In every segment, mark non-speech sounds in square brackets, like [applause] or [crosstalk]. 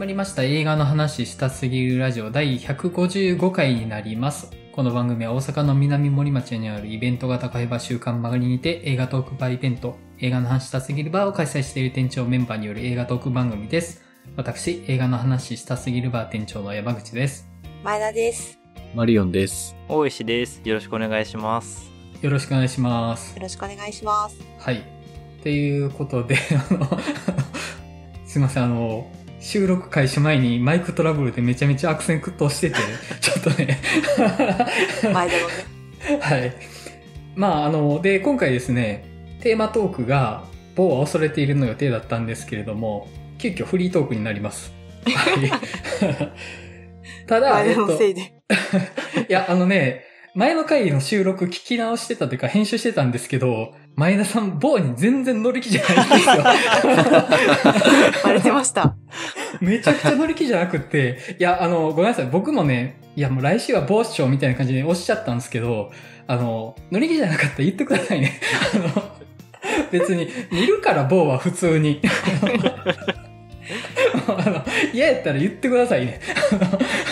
まりました映画の話したすぎるラジオ第155回になります。この番組は大阪の南森町にあるイベント型会話週間曲がりにて映画トークバーイベント映画の話したすぎるバーを開催している店長メンバーによる映画トーク番組です。私、映画の話したすぎるバー店長の山口です。前田です。マリオンです。大石です。よろしくお願いします。よろしくお願いします。よろしくお願いします。はい。ということで、あの、[laughs] すいません、あの、収録開始前にマイクトラブルでめちゃめちゃ悪戦苦闘してて、[laughs] ちょっとね [laughs] 前でもね。はい。まあ、あの、で、今回ですね、テーマトークが、某は恐れているの予定だったんですけれども、急遽フリートークになります。はい。[laughs] ただ、いや、あのね、前の回の収録聞き直してたというか編集してたんですけど、前田さん、某に全然乗り気じゃないんですよ。[laughs] バレてました。めちゃくちゃ乗り気じゃなくて、いや、あの、ごめんなさい。僕もね、いや、もう来週は某市長みたいな感じでおっしゃったんですけど、あの、乗り気じゃなかったら言ってくださいね。あの、別に、見るから某は普通に。あの、嫌やったら言ってくださいね。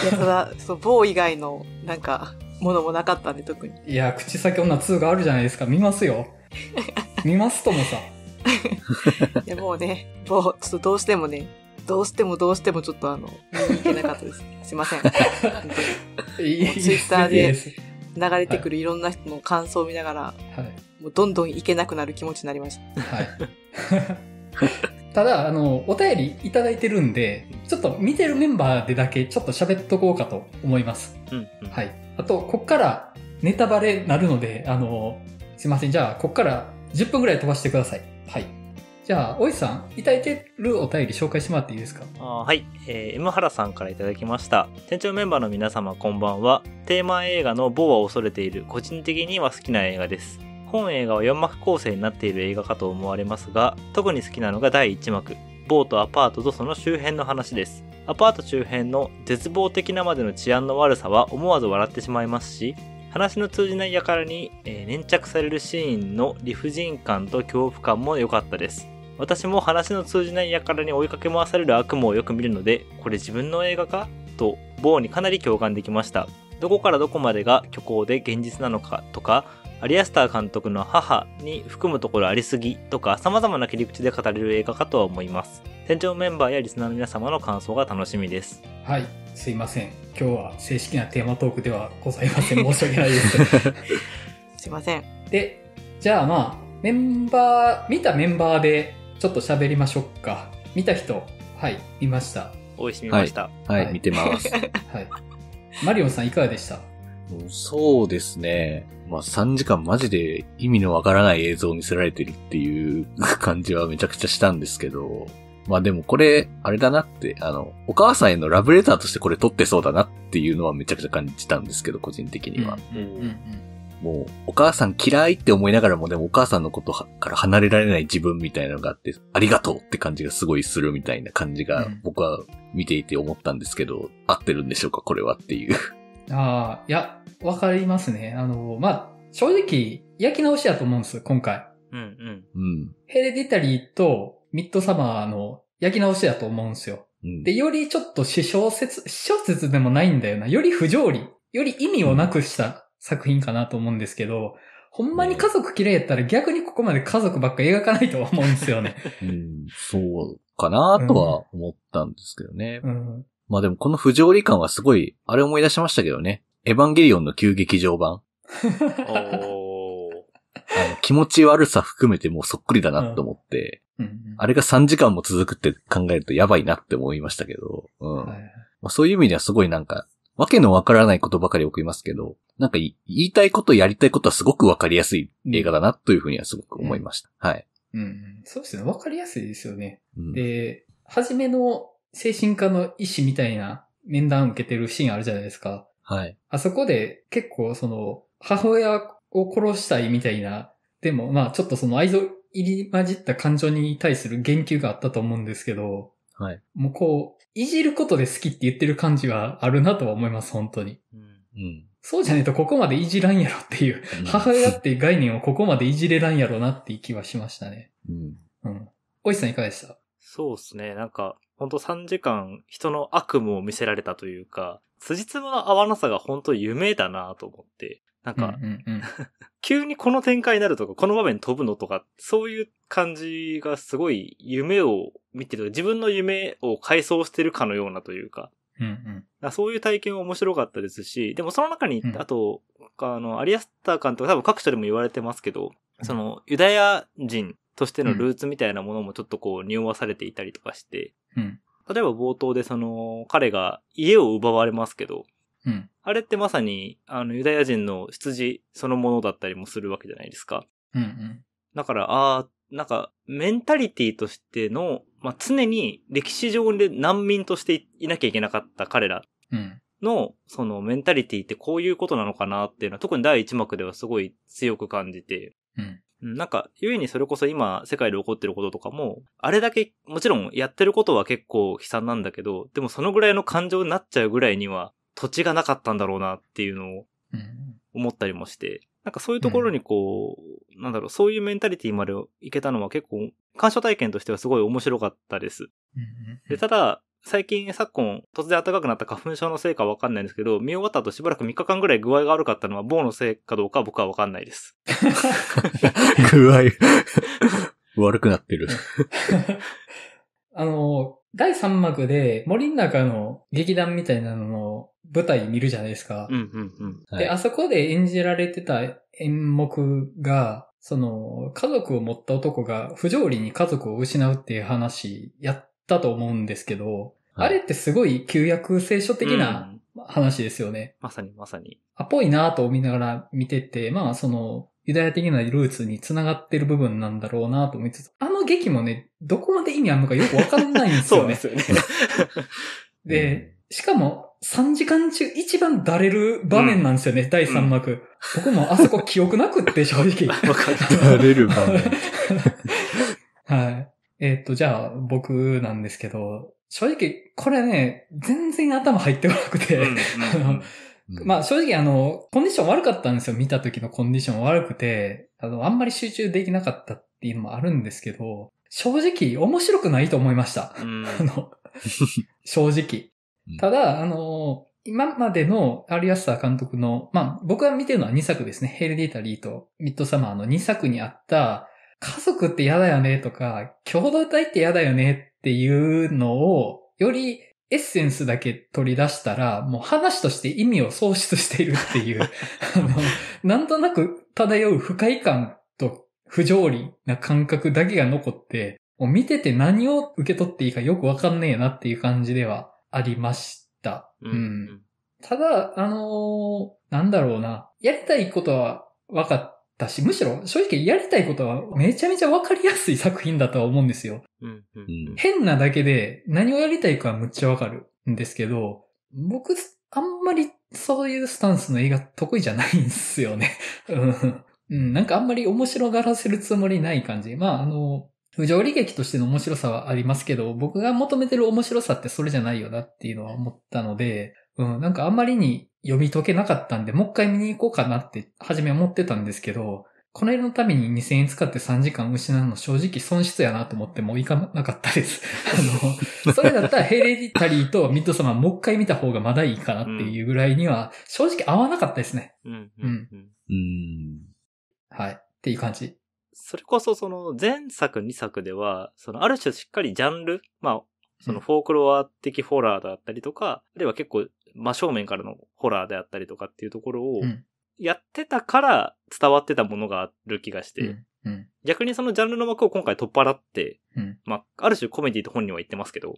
いや、そだ、そう、某以外の、なんか、ものもなかったんで、特に。いや、口先女2があるじゃないですか。見ますよ。[laughs] 見ますともさ [laughs] いや、もうね、もう、ちょっとどうしてもね、どうしてもどうしてもちょっとあの、見なかったです。すいません。[laughs] ツイッターで流れてくるいろんな人の感想を見ながら、はい、もうどんどん行けなくなる気持ちになりました。はい。ただ、あの、お便りいただいてるんで、ちょっと見てるメンバーでだけちょっと喋っとこうかと思います。うんうん、はい。あと、こっからネタバレなるので、あの、すいません。じゃあ、こっから10分ぐらい飛ばしてください。はい。じゃあ、おいさん、いただいてるお便り紹介してもらっていいですかあはい、えー、M 原さんからいただきました。店長メンバーの皆様、こんばんは。テーマ映画の某は恐れている、個人的には好きな映画です。本映画は4幕構成になっている映画かと思われますが、特に好きなのが第1幕、某とアパートとその周辺の話です。アパート周辺の絶望的なまでの治安の悪さは思わず笑ってしまいますし、話の通じない輩に、えー、粘着されるシーンの理不尽感と恐怖感も良かったです。私も話の通じない輩に追いかけ回される悪夢をよく見るので、これ自分の映画かと、某にかなり共感できました。どこからどこまでが虚構で現実なのかとか、アリアスター監督の母に含むところありすぎとか様々な切り口で語れる映画かとは思います。店長メンバーやリスナーの皆様の感想が楽しみです。はい、すいません。今日は正式なテーマトークではございません。[laughs] 申し訳ないです。すいません。で、じゃあまあ、メンバー、見たメンバーでちょっと喋りましょうか。見た人、はい、見ました。いし見ました。はい、はい、見てます。はい。マリオンさんいかがでしたそうですね。まあ3時間マジで意味のわからない映像を見せられてるっていう [laughs] 感じはめちゃくちゃしたんですけど、まあでもこれ、あれだなって、あの、お母さんへのラブレターとしてこれ撮ってそうだなっていうのはめちゃくちゃ感じたんですけど、個人的には。もう、お母さん嫌いって思いながらも、でもお母さんのことから離れられない自分みたいなのがあって、ありがとうって感じがすごいするみたいな感じが、僕は見ていて思ったんですけど、合ってるんでしょうか、これはっていう。ああ、いや、わかりますね。あの、まあ、正直、焼き直しやと思うんです、今回。うんうん。うん。ヘレディタリーとミッドサマーの焼き直しやと思うんですよ。うん。で、よりちょっと死小説、小説でもないんだよな。より不条理、より意味をなくした作品かなと思うんですけど、ほんまに家族嫌いやったら逆にここまで家族ばっか描かないとは思うんですよね。うん、そうかなとは思ったんですけどね。うん。まあでもこの不条理感はすごい、あれ思い出しましたけどね。エヴァンゲリオンの急劇場版。気持ち悪さ含めてもうそっくりだなと思って、あれが3時間も続くって考えるとやばいなって思いましたけど、そういう意味ではすごいなんか、わけのわからないことばかり送りますけど、なんか言いたいことやりたいことはすごくわかりやすい映画だなというふうにはすごく思いました。はい。そうですね。わかりやすいですよね。で、初めの精神科の医師みたいな面談受けてるシーンあるじゃないですか。はい。あそこで結構その、母親を殺したいみたいな、でもまあちょっとその愛情入り混じった感情に対する言及があったと思うんですけど、はい。もうこう、いじることで好きって言ってる感じはあるなとは思います、本当に。うん。そうじゃないとここまでいじらんやろっていう、母親っていう概念をここまでいじれらんやろなっていう気はしましたね。うん。うん。おいさんいかがでしたそうですね。なんか、ほんと3時間人の悪夢を見せられたというか、辻褄の合わなさが本当夢だなと思って。なんか、うんうんうん、[laughs] 急にこの展開になるとか、この場面飛ぶのとか、そういう感じがすごい夢を見てる、自分の夢を回想してるかのようなというか、うんうん、そういう体験は面白かったですし、でもその中に、うん、あと、あの、アリアスター監督、多分各所でも言われてますけど、その、ユダヤ人としてのルーツみたいなものもちょっとこう匂わされていたりとかして、うん、例えば冒頭でその彼が家を奪われますけど、うん、あれってまさにあのユダヤ人の羊そのものだったりもするわけじゃないですか。うんうん、だから、ああ、なんかメンタリティとしての、まあ、常に歴史上で難民としていなきゃいけなかった彼らの、そのメンタリティってこういうことなのかなっていうのは特に第一幕ではすごい強く感じて、うん、なんか、ゆえにそれこそ今、世界で起こってることとかも、あれだけ、もちろんやってることは結構悲惨なんだけど、でもそのぐらいの感情になっちゃうぐらいには、土地がなかったんだろうなっていうのを、思ったりもして、なんかそういうところにこう、なんだろう、そういうメンタリティまでいけたのは結構、鑑賞体験としてはすごい面白かったです。で、ただ、最近昨今、突然暖かくなった花粉症のせいかわかんないんですけど、見終わった後しばらく3日間ぐらい具合が悪かったのは、某のせいかどうか僕はわかんないです。[laughs] 具合、悪くなってる。あの、第3幕で森の中の劇団みたいなのの舞台見るじゃないですか。うんうんうん。で、あそこで演じられてた演目が、その、家族を持った男が不条理に家族を失うっていう話やっだと思うんですけど、はい、あれってすごい旧約聖書的な話ですよね。うん、まさにまさに。あ、っぽいなと思いながら見てて、まあその、ユダヤ的なルーツに繋がってる部分なんだろうなと思いつつ、あの劇もね、どこまで意味あるのかよくわかんないんですよね。[laughs] そうですよね。[laughs] で、しかも3時間中一番だれる場面なんですよね、うん、第3幕、うん、僕もあそこ記憶なくって正直。[laughs] かだれる場面。はい。えっ、ー、と、じゃあ、僕なんですけど、正直、これね、全然頭入ってこなくて、あの、[laughs] まあ正直あの、コンディション悪かったんですよ。見た時のコンディション悪くて、あの、あんまり集中できなかったっていうのもあるんですけど、正直面白くないと思いました。あの、[laughs] 正直。ただ、あの、今までのアリアスター監督の、まあ僕が見てるのは2作ですね。ヘルディタリーとミッドサマーの2作にあった、家族って嫌だよねとか、共同体って嫌だよねっていうのを、よりエッセンスだけ取り出したら、もう話として意味を喪失しているっていう、[laughs] あの、なんとなく漂う不快感と不条理な感覚だけが残って、もう見てて何を受け取っていいかよくわかんねえなっていう感じではありました。うん。うん、ただ、あのー、なんだろうな。やりたいことはわかっだし、むしろ正直やりたいことはめちゃめちゃわかりやすい作品だとは思うんですよ。うんうん、変なだけで何をやりたいかはむっちゃわかるんですけど、僕、あんまりそういうスタンスの映画得意じゃないんですよね。[laughs] うん、なんかあんまり面白がらせるつもりない感じ。まあ、あの、不条理劇としての面白さはありますけど、僕が求めてる面白さってそれじゃないよなっていうのは思ったので、うん、なんかあんまりに読み解けなかったんで、もう一回見に行こうかなって、初め思ってたんですけど、この絵のために2000円使って3時間失うの正直損失やなと思ってもういかなかったです。[laughs] あの、[laughs] それだったらヘレディタリーとミッド様マもう一回見た方がまだいいかなっていうぐらいには正直合わなかったですね。うん。うん。はい。っていう感じ。それこそその前作2作では、そのある種しっかりジャンル、まあ、そのフォークロア的ホラーだったりとか、あるいは結構真正面からのホラーであったりとかっていうところを、やってたから伝わってたものがある気がして、逆にそのジャンルの枠を今回取っ払って、まあ、ある種コメディと本人は言ってますけど、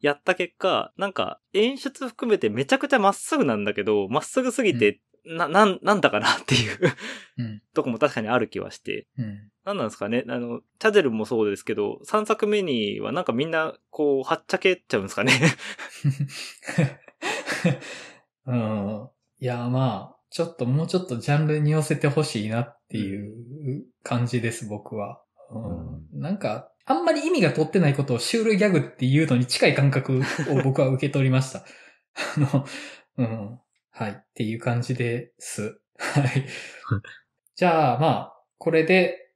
やった結果、なんか演出含めてめちゃくちゃまっすぐなんだけど、まっすぐすぎて、な、なん、なんだかなっていう [laughs] とこも確かにある気はして。うん、なんなんですかねあの、チャゼルもそうですけど、3作目にはなんかみんな、こう、はっちゃけちゃうんですかね [laughs] [laughs] うん。いや、まあ、ちょっともうちょっとジャンルに寄せてほしいなっていう感じです、僕は。うん、なんか、あんまり意味が取ってないことをシュールギャグっていうのに近い感覚を僕は受け取りました。[laughs] あの、うん。はい。っていう感じです。はい。[laughs] じゃあ、まあ、これで。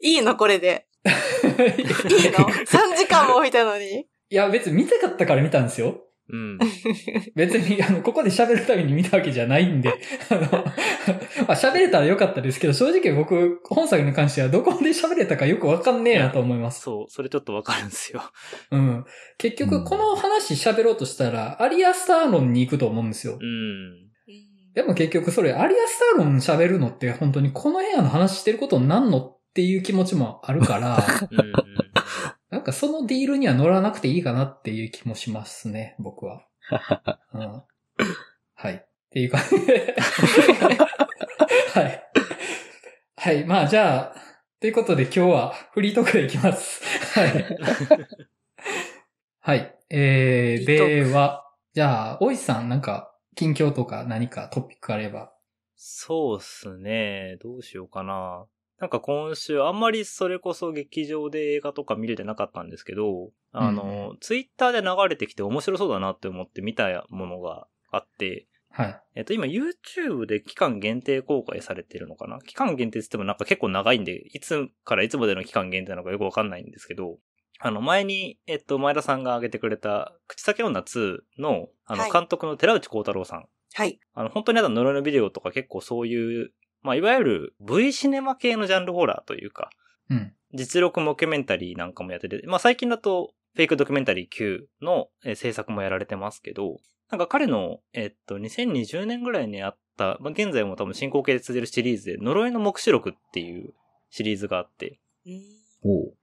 いいのこれで。いいの ?3 時間も置いたのに。いや、別に見たかったから見たんですよ。うん。[laughs] 別に、あの、ここで喋るために見たわけじゃないんで、あの、まあ、喋れたらよかったですけど、正直僕、本作に関してはどこで喋れたかよくわかんねえなと思います。そう、それちょっとわかるんですよ。うん。結局、この話喋ろうとしたら、アリアスターロンに行くと思うんですよ。うん。でも結局それ、アリアスターロン喋るのって本当にこの部屋の話してることになんのっていう気持ちもあるから、うんなんかそのディールには乗らなくていいかなっていう気もしますね、僕は。[laughs] うん、はい。っていう感じで。[laughs] はい。はい。まあじゃあ、ということで今日はフリートークでいきます。はい。[laughs] はい。えー、では、じゃあ、大石さんなんか近況とか何かトピックあれば。そうっすね。どうしようかな。なんか今週、あんまりそれこそ劇場で映画とか見れてなかったんですけど、あの、うん、ツイッターで流れてきて面白そうだなって思って見たものがあって、はい。えっと、今 YouTube で期間限定公開されてるのかな期間限定って言ってもなんか結構長いんで、いつからいつまでの期間限定なのかよくわかんないんですけど、あの、前に、えっと、前田さんが挙げてくれた、口先女2の、あの、監督の寺内幸太郎さん。はい。あの、本当にあの、呪いのビデオとか結構そういうまあ、いわゆる V シネマ系のジャンルホラーというか、うん、実力モキュメンタリーなんかもやってて、まあ、最近だと、フェイクドキュメンタリー Q の制作もやられてますけど、なんか彼の、えっと、2020年ぐらいにあった、まあ、現在も多分進行形で続いてるシリーズで、呪いの目視録っていうシリーズがあって、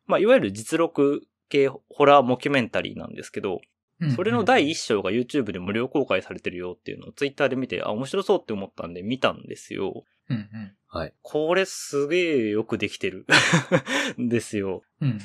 まあ、いわゆる実録系ホラーモキュメンタリーなんですけど、それの第1章が YouTube で無料公開されてるよっていうのを Twitter で見て、あ、面白そうって思ったんで見たんですよ。はい。これすげえよくできてる [laughs] ですよ。うんうん、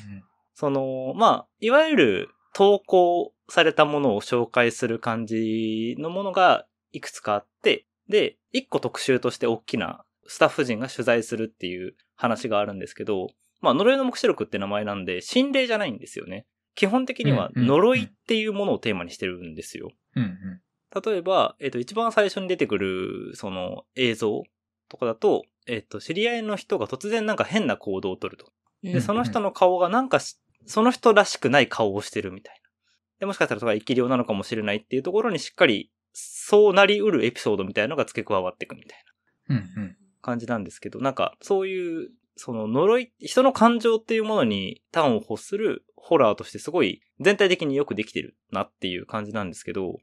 その、まあ、いわゆる投稿されたものを紹介する感じのものがいくつかあって、で、一個特集として大きなスタッフ陣が取材するっていう話があるんですけど、まあ、呪いの目視録って名前なんで、心霊じゃないんですよね。基本的には呪いっていうものをテーマにしてるんですよ。うんうん、例えば、えっ、ー、と、一番最初に出てくる、その映像とかだと、えっ、ー、と、知り合いの人が突然なんか変な行動をとると。で、その人の顔がなんか、その人らしくない顔をしてるみたいな。で、もしかしたらとか生き量なのかもしれないっていうところにしっかり、そうなりうるエピソードみたいなのが付け加わっていくみたいな感じなんですけど、なんか、そういう、その呪い、人の感情っていうものに端を欲するホラーとしてすごい全体的によくできてるなっていう感じなんですけど、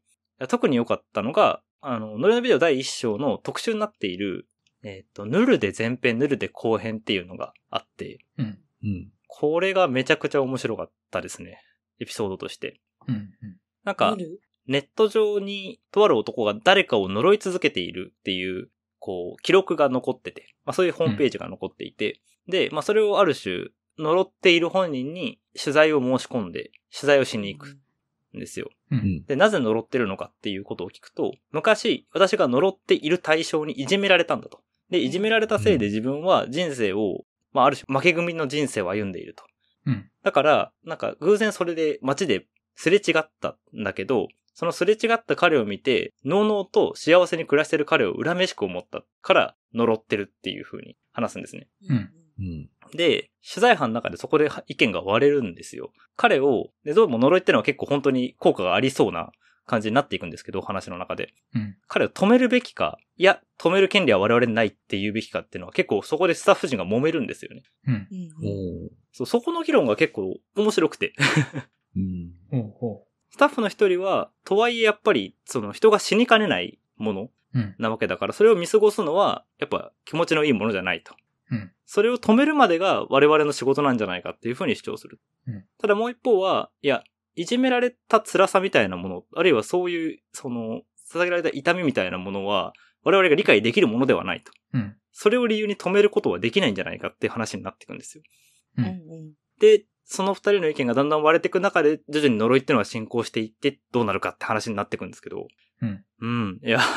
特に良かったのが、あの、ノリのビデオ第1章の特集になっている、えっ、ー、と、ヌルで前編、ヌルで後編っていうのがあって、うん。これがめちゃくちゃ面白かったですね。エピソードとして。うん、うん。なんか、ネット上に、とある男が誰かを呪い続けているっていう、こう、記録が残ってて、まあそういうホームページが残っていて、うん、で、まあそれをある種、呪っている本人に取材を申し込んで、取材をしに行くんですよ。うん、で、なぜ呪ってるのかっていうことを聞くと、昔、私が呪っている対象にいじめられたんだと。で、いじめられたせいで自分は人生を、まあ、ある種負け組の人生を歩んでいると。うん。だから、なんか偶然それで街ですれ違ったんだけど、そのすれ違った彼を見て、のうのうと幸せに暮らしてる彼を恨めしく思ったから呪ってるっていう風に話すんですね。うん。うん、で、取材班の中でそこで意見が割れるんですよ。彼を、で、どうも呪いってのは結構本当に効果がありそうな感じになっていくんですけど、話の中で。うん、彼を止めるべきか、いや、止める権利は我々にないって言うべきかっていうのは結構そこでスタッフ陣が揉めるんですよね。うん。そうそこの議論が結構面白くてうん、スタッフの一人は、とはいえやっぱり、その人が死にかねないものなわけだから、それを見過ごすのは、やっぱ気持ちのいいものじゃないと。うん、それを止めるまでが我々の仕事なんじゃないかっていうふうに主張する。うん、ただもう一方は、いや、いじめられた辛さみたいなもの、あるいはそういう、その、捧げられた痛みみたいなものは、我々が理解できるものではないと。うん。それを理由に止めることはできないんじゃないかって話になっていくんですよ。うん。で、その二人の意見がだんだん割れていく中で、徐々に呪いっていうのは進行していって、どうなるかって話になっていくんですけど。うん。うん。いや [laughs]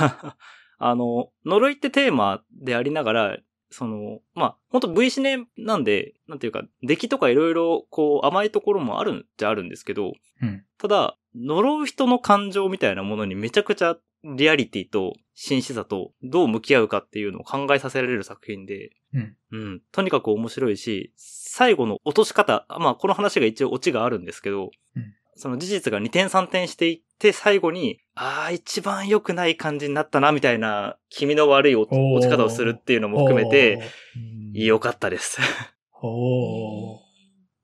あの、呪いってテーマでありながら、その、まあ、ほんと V シネなんで、なんていうか、出来とか色々こう甘いところもあるんじゃあるんですけど、うん、ただ、呪う人の感情みたいなものにめちゃくちゃリアリティと真摯さとどう向き合うかっていうのを考えさせられる作品で、うん。うん。とにかく面白いし、最後の落とし方、まあこの話が一応オチがあるんですけど、うん、その事実が二点三点していて最後に、ああ、一番良くない感じになったな、みたいな、気味の悪い落ち方をするっていうのも含めて、良かったです。おお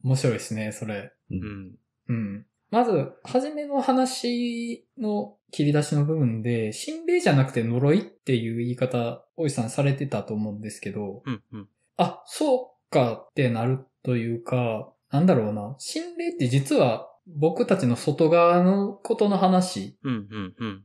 面白いですね、それ。うん。うん。まず、初めの話の切り出しの部分で、心霊じゃなくて呪いっていう言い方、おじさんされてたと思うんですけど、うんうん、あ、そうかってなるというか、なんだろうな、心霊って実は僕たちの外側のことの話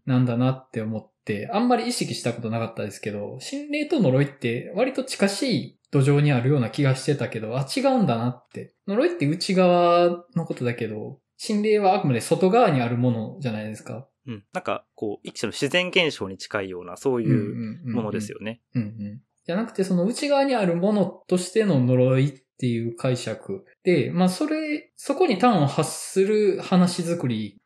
なんだなって思って、あんまり意識したことなかったですけど、心霊と呪いって割と近しい土壌にあるような気がしてたけど、あ、違うんだなって。呪いって内側のことだけど、心霊はあくまで外側にあるものじゃないですか。うん。なんか、こう、一種の自然現象に近いような、そういうものですよね。うんうん。じゃなくて、その内側にあるものとしての呪いっっていう解釈で、まあそれ、そこに端を発する話作り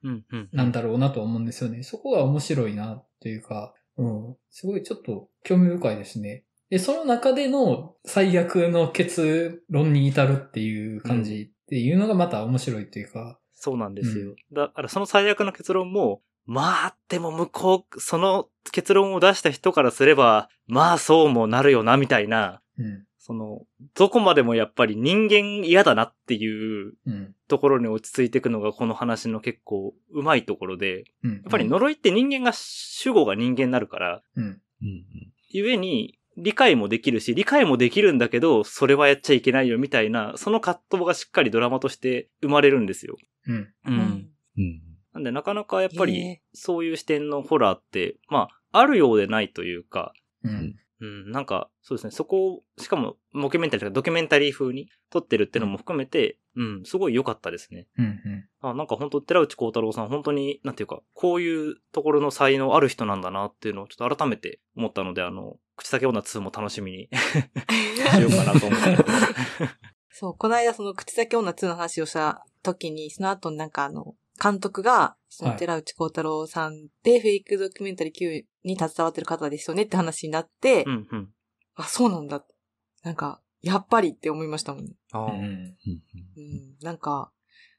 なんだろうなとは思うんですよね。そこが面白いなというか、うん、すごいちょっと興味深いですね。で、その中での最悪の結論に至るっていう感じっていうのがまた面白いというか。そうなんですよ。うん、だからその最悪の結論も、まあ、でも向こう、その結論を出した人からすれば、まあそうもなるよな、みたいな。うんその、どこまでもやっぱり人間嫌だなっていうところに落ち着いていくのがこの話の結構うまいところで、やっぱり呪いって人間が、主語が人間になるから、うん。ゆえに、理解もできるし、理解もできるんだけど、それはやっちゃいけないよみたいな、その葛藤がしっかりドラマとして生まれるんですよ。うん。うん。うん、なんで、なかなかやっぱり、そういう視点のホラーって、まあ、あるようでないというか、うん。うん、なんか、そうですね、そこを、しかも、モキュメンタリーとかドキュメンタリー風に撮ってるってのも含めて、うん、うん、すごい良かったですね。うんうん、あなんか本当寺内幸太郎さん、本当に、なんていうか、こういうところの才能ある人なんだなっていうのを、ちょっと改めて思ったので、あの、口先女2も楽しみに [laughs] しようかなと思って。[laughs] そう、この間その口先女2の話をした時に、その後になんかあの、監督が、その寺内幸太郎さんで、フェイクドキュメンタリーに携わってる方ですよねって話になって、うんうん、あ、そうなんだ。なんか、やっぱりって思いましたもん。あうん、なんか、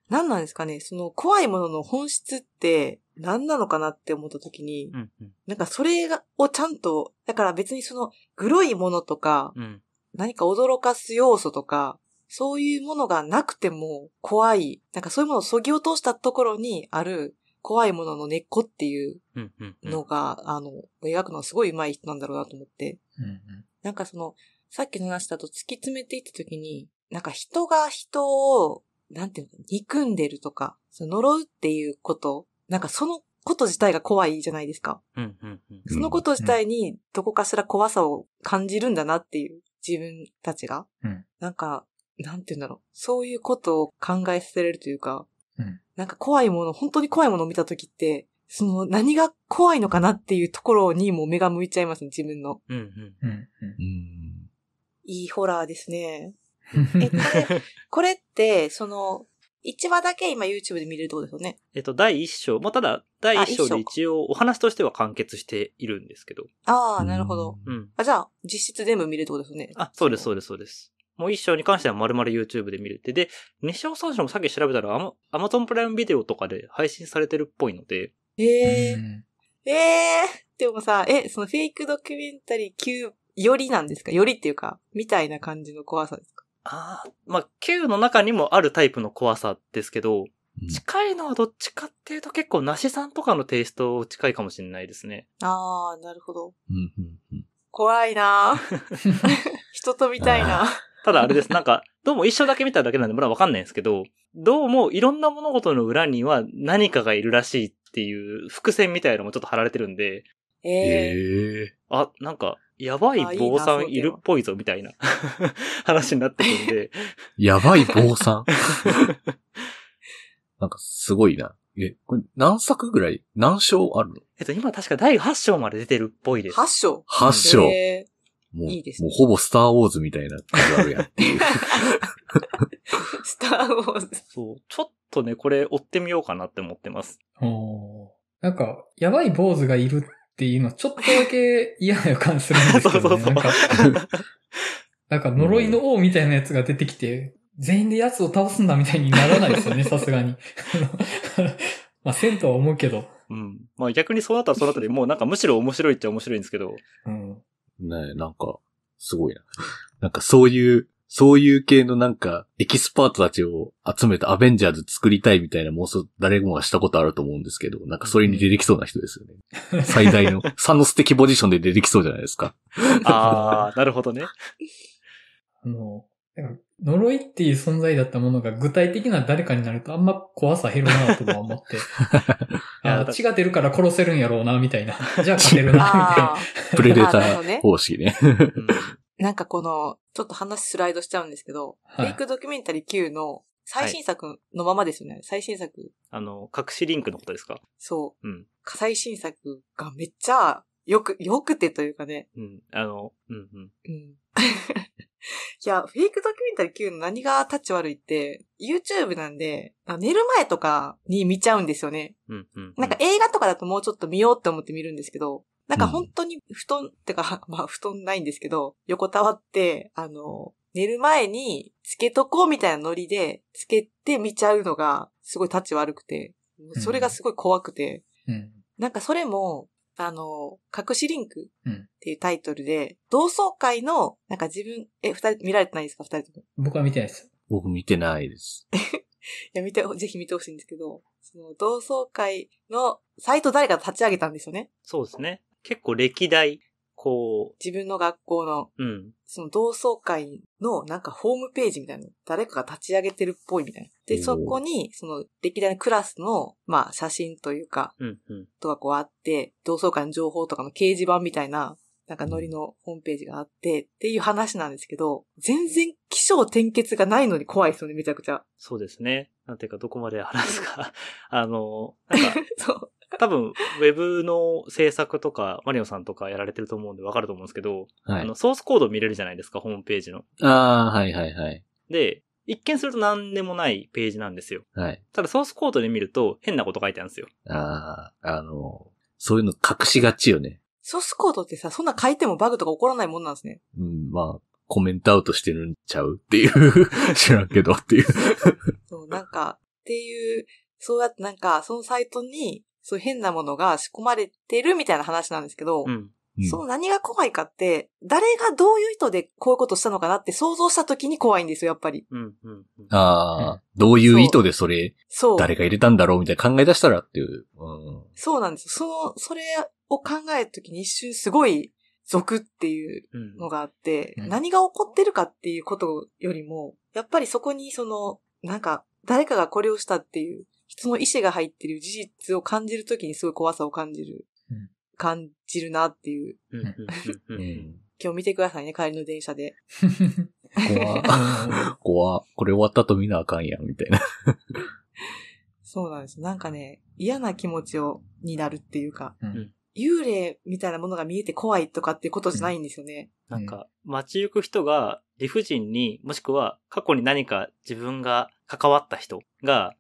何なんですかね、その怖いものの本質って何なのかなって思った時に、うんうん、なんかそれをちゃんと、だから別にそのグロいものとか、うん、何か驚かす要素とか、そういうものがなくても怖い、なんかそういうものをそぎ落としたところにある怖いものの根っこっていうのが、うんうんうん、あの、描くのはすごい上手い人なんだろうなと思って。うんうん、なんかその、さっきの話だと突き詰めていった時に、なんか人が人を、なんていうの、憎んでるとか、その呪うっていうこと、なんかそのこと自体が怖いじゃないですか。うんうんうん、そのこと自体にどこかしら怖さを感じるんだなっていう自分たちが。うん、なんか、なんて言うんだろう。そういうことを考えさせられるというか、なんか怖いもの、本当に怖いものを見た時って、その何が怖いのかなっていうところにも目が向いちゃいますね、自分の。うんいいホラーですね。[laughs] え、これ、これって、その、1話だけ今 YouTube で見れるとこですよね。えっと、第1章。まあ、ただ、第1章で一応お話としては完結しているんですけど。ああ、なるほど。うん。あ、じゃあ、実質全部見れるとこですよね。あ、そうです、そうです、そうです。もう一章に関しては丸々 YouTube で見るって、で、2章三章もさっき調べたら、アマゾンプライムビデオとかで配信されてるっぽいので。ええー。ええー、でもさ、え、そのフェイクドキュメンタリー Q よりなんですかよりっていうか、みたいな感じの怖さですかああ、まあ、Q の中にもあるタイプの怖さですけど、近いのはどっちかっていうと結構、なしさんとかのテイスト近いかもしれないですね。ああ、なるほど。怖いな [laughs] [laughs] [laughs] 人と見たいなただあれです。なんか、どうも一緒だけ見ただけなんで、まだわかんないんですけど、どうもいろんな物事の裏には何かがいるらしいっていう伏線みたいなのもちょっと貼られてるんで、えー、あ、なんか、やばい坊さんいるっぽいぞ、みたいな [laughs] 話になってくんで。やばい坊さん [laughs] なんか、すごいな。え、これ何作ぐらい何章あるのえっと、今確か第8章まで出てるっぽいです。8章 ?8 章。えー、もう、いいですね、もうほぼスターウォーズみたいな感じあるやんっていう。スターウォーズ。そう。ちょっとね、これ追ってみようかなって思ってます。なんか、やばい坊主がいるっていうのはちょっとだけ嫌な予感するんですけど、ね、[laughs] そうそうそう。なんか、[laughs] 呪いの王みたいなやつが出てきて、全員で奴を倒すんだみたいにならないですよね、[laughs] さすがに。まあ、せんとは思うけど。うん。まあ逆にそうなったらそうなったで、もうなんかむしろ面白いっちゃ面白いんですけど。うん。ねなんか、すごいな。[laughs] なんかそういう、そういう系のなんか、エキスパートたちを集めたアベンジャーズ作りたいみたいな妄想、誰もがしたことあると思うんですけど、なんかそれに出てきそうな人ですよね。最大の、[laughs] サノス的ポジションで出てきそうじゃないですか。ああ、なるほどね。あ [laughs] の、呪いっていう存在だったものが具体的な誰かになるとあんま怖さ減るなと思って。[laughs] いや血が出るから殺せるんやろうな、みたいな。[laughs] じゃあ勝てるな、みたいな。プレデター方式ね。なんかこの、ちょっと話スライドしちゃうんですけど、フェイクドキュメンタリー Q の最新作のままですよね。はい、最新作。あの、隠しリンクのことですかそう。うん。最新作がめっちゃよく、よくてというかね。うん。あの、うんうん。うん。[laughs] いや、フェイクドキュメンタリー9の何がタッチ悪いって、YouTube なんで、寝る前とかに見ちゃうんですよね。うんうん、うん、なんか映画とかだともうちょっと見ようって思って見るんですけど、なんか本当に布団、うん、ってか、[laughs] まあ布団ないんですけど、横たわって、あの、寝る前につけとこうみたいなノリで、つけて見ちゃうのが、すごいタッチ悪くて、それがすごい怖くて、うん、なんかそれも、あの、隠しリンクっていうタイトルで、うん、同窓会の、なんか自分、え、二人、見られてないですか二人とも。僕は見てないです。僕見てないです。[laughs] いや、見て、ぜひ見てほしいんですけど、その同窓会のサイト誰か立ち上げたんですよね。そうですね。結構歴代、こう。自分の学校の、うん。その同窓会のなんかホームページみたいなの、誰かが立ち上げてるっぽいみたいな。で、そこに、その、歴代のクラスの、まあ、写真というか、うんうん、とかこうあって、同窓会の情報とかの掲示板みたいな、なんかノリのホームページがあって、っていう話なんですけど、全然気象転結がないのに怖いですよね、めちゃくちゃ。そうですね。なんていうか、どこまで話すか [laughs] あの、なんか、[laughs] そう。多分、ウェブの制作とか、マリオさんとかやられてると思うんでわかると思うんですけど、はい、あの、ソースコード見れるじゃないですか、ホームページの。ああ、はいはいはい。で、一見すると何でもないページなんですよ。はい。ただソースコードで見ると変なこと書いてあるんですよ。ああ、あの、そういうの隠しがちよね。ソースコードってさ、そんな書いてもバグとか起こらないもんなんですね。うん、まあ、コメントアウトしてるんちゃうっていう [laughs] 知らんけどっていうそう、なんか、っていう、そうやってなんか、そのサイトに、そう変なものが仕込まれてるみたいな話なんですけど、うん、その何が怖いかって、誰がどういう意図でこういうことしたのかなって想像した時に怖いんですよ、やっぱり。うんうんああ、どういう意図でそれそう、誰が入れたんだろうみたいな考え出したらっていう。うん、そうなんですその、それを考えるときに一瞬すごい俗っていうのがあって、うん、何が起こってるかっていうことよりも、やっぱりそこにその、なんか、誰かがこれをしたっていう、人の意志が入ってる事実を感じるときにすごい怖さを感じる感じるなっていう。うん、今日見てくださいね、帰りの電車で。怖 [laughs] 怖これ終わったと見なあかんやん、みたいな。そうなんです。なんかね、嫌な気持ちを、になるっていうか、うん、幽霊みたいなものが見えて怖いとかっていうことじゃないんですよね。うん、なんか、街行く人が理不尽に、もしくは過去に何か自分が関わった人が、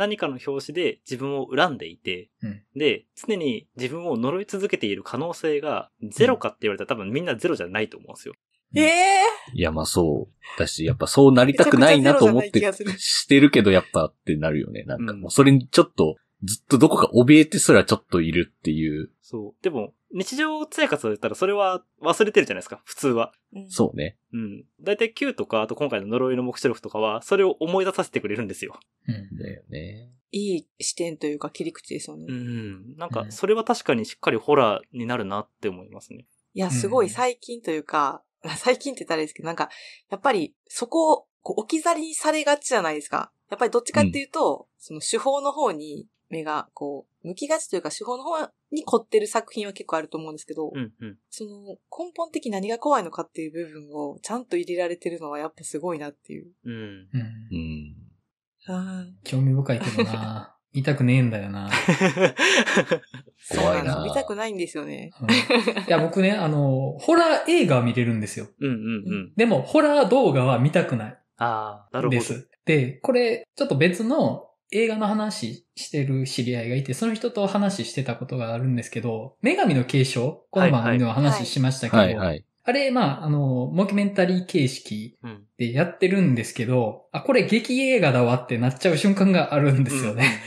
何かの表紙で自分を恨んでいて、うん、で、常に自分を呪い続けている可能性がゼロかって言われたら、うん、多分みんなゼロじゃないと思うんですよ。ええー、いや、まあそう。だし、やっぱそうなりたくないなと思って、してるけど、やっぱってなるよね。なんかもうそれにちょっとずっとどこか怯えてすらちょっといるっていう。そう。でも、日常生活だったらそれは忘れてるじゃないですか、普通は。うん、そうね。うん。だいたい Q とか、あと今回の呪いの目視録とかは、それを思い出させてくれるんですよ。うん。だよね。いい視点というか切り口ですよね。うん。なんか、それは確かにしっかりホラーになるなって思いますね。いや、すごい最近というか、うん、最近って言ったらですけど、なんか、やっぱりそこをこう置き去りにされがちじゃないですか。やっぱりどっちかっていうと、うん、その手法の方に目が、こう、向きがちというか手法の方に凝ってる作品は結構あると思うんですけど、うんうん、その根本的何が怖いのかっていう部分をちゃんと入れられてるのはやっぱすごいなっていう。うん。うん。あ興味深いけどな見たくねえんだよな [laughs] 怖いな。見たくないんですよね、うん、いや、僕ね、あの、ホラー映画は見れるんですよ。うんうんうん。でも、ホラー動画は見たくない。ああ、なるほど。です。で、これ、ちょっと別の映画の話してる知り合いがいて、その人と話してたことがあるんですけど、女神の継承、この番組では話しましたけど、はいはい、あれ、まあ、あの、モキュメンタリー形式でやってるんですけど、うん、あ、これ劇映画だわってなっちゃう瞬間があるんですよね。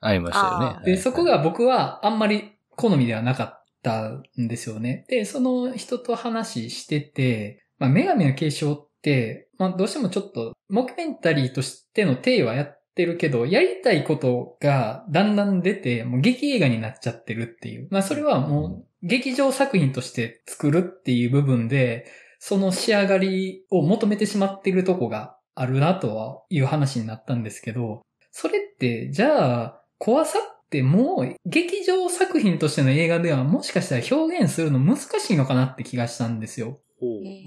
あり、ん、ましたよね。で、そこが僕はあんまり好みではなかったんですよね。で、その人と話してて、まあ、女神の継承って、まあ、どうしてもちょっと、モキュメンタリーとしての体はやってってるけど、やりたいことがだんだん出て、もう劇映画になっちゃってるっていう。まあそれはもう劇場作品として作るっていう部分で、その仕上がりを求めてしまってるとこがあるなとはいう話になったんですけど、それって、じゃあ、怖さってもう劇場作品としての映画ではもしかしたら表現するの難しいのかなって気がしたんですよ。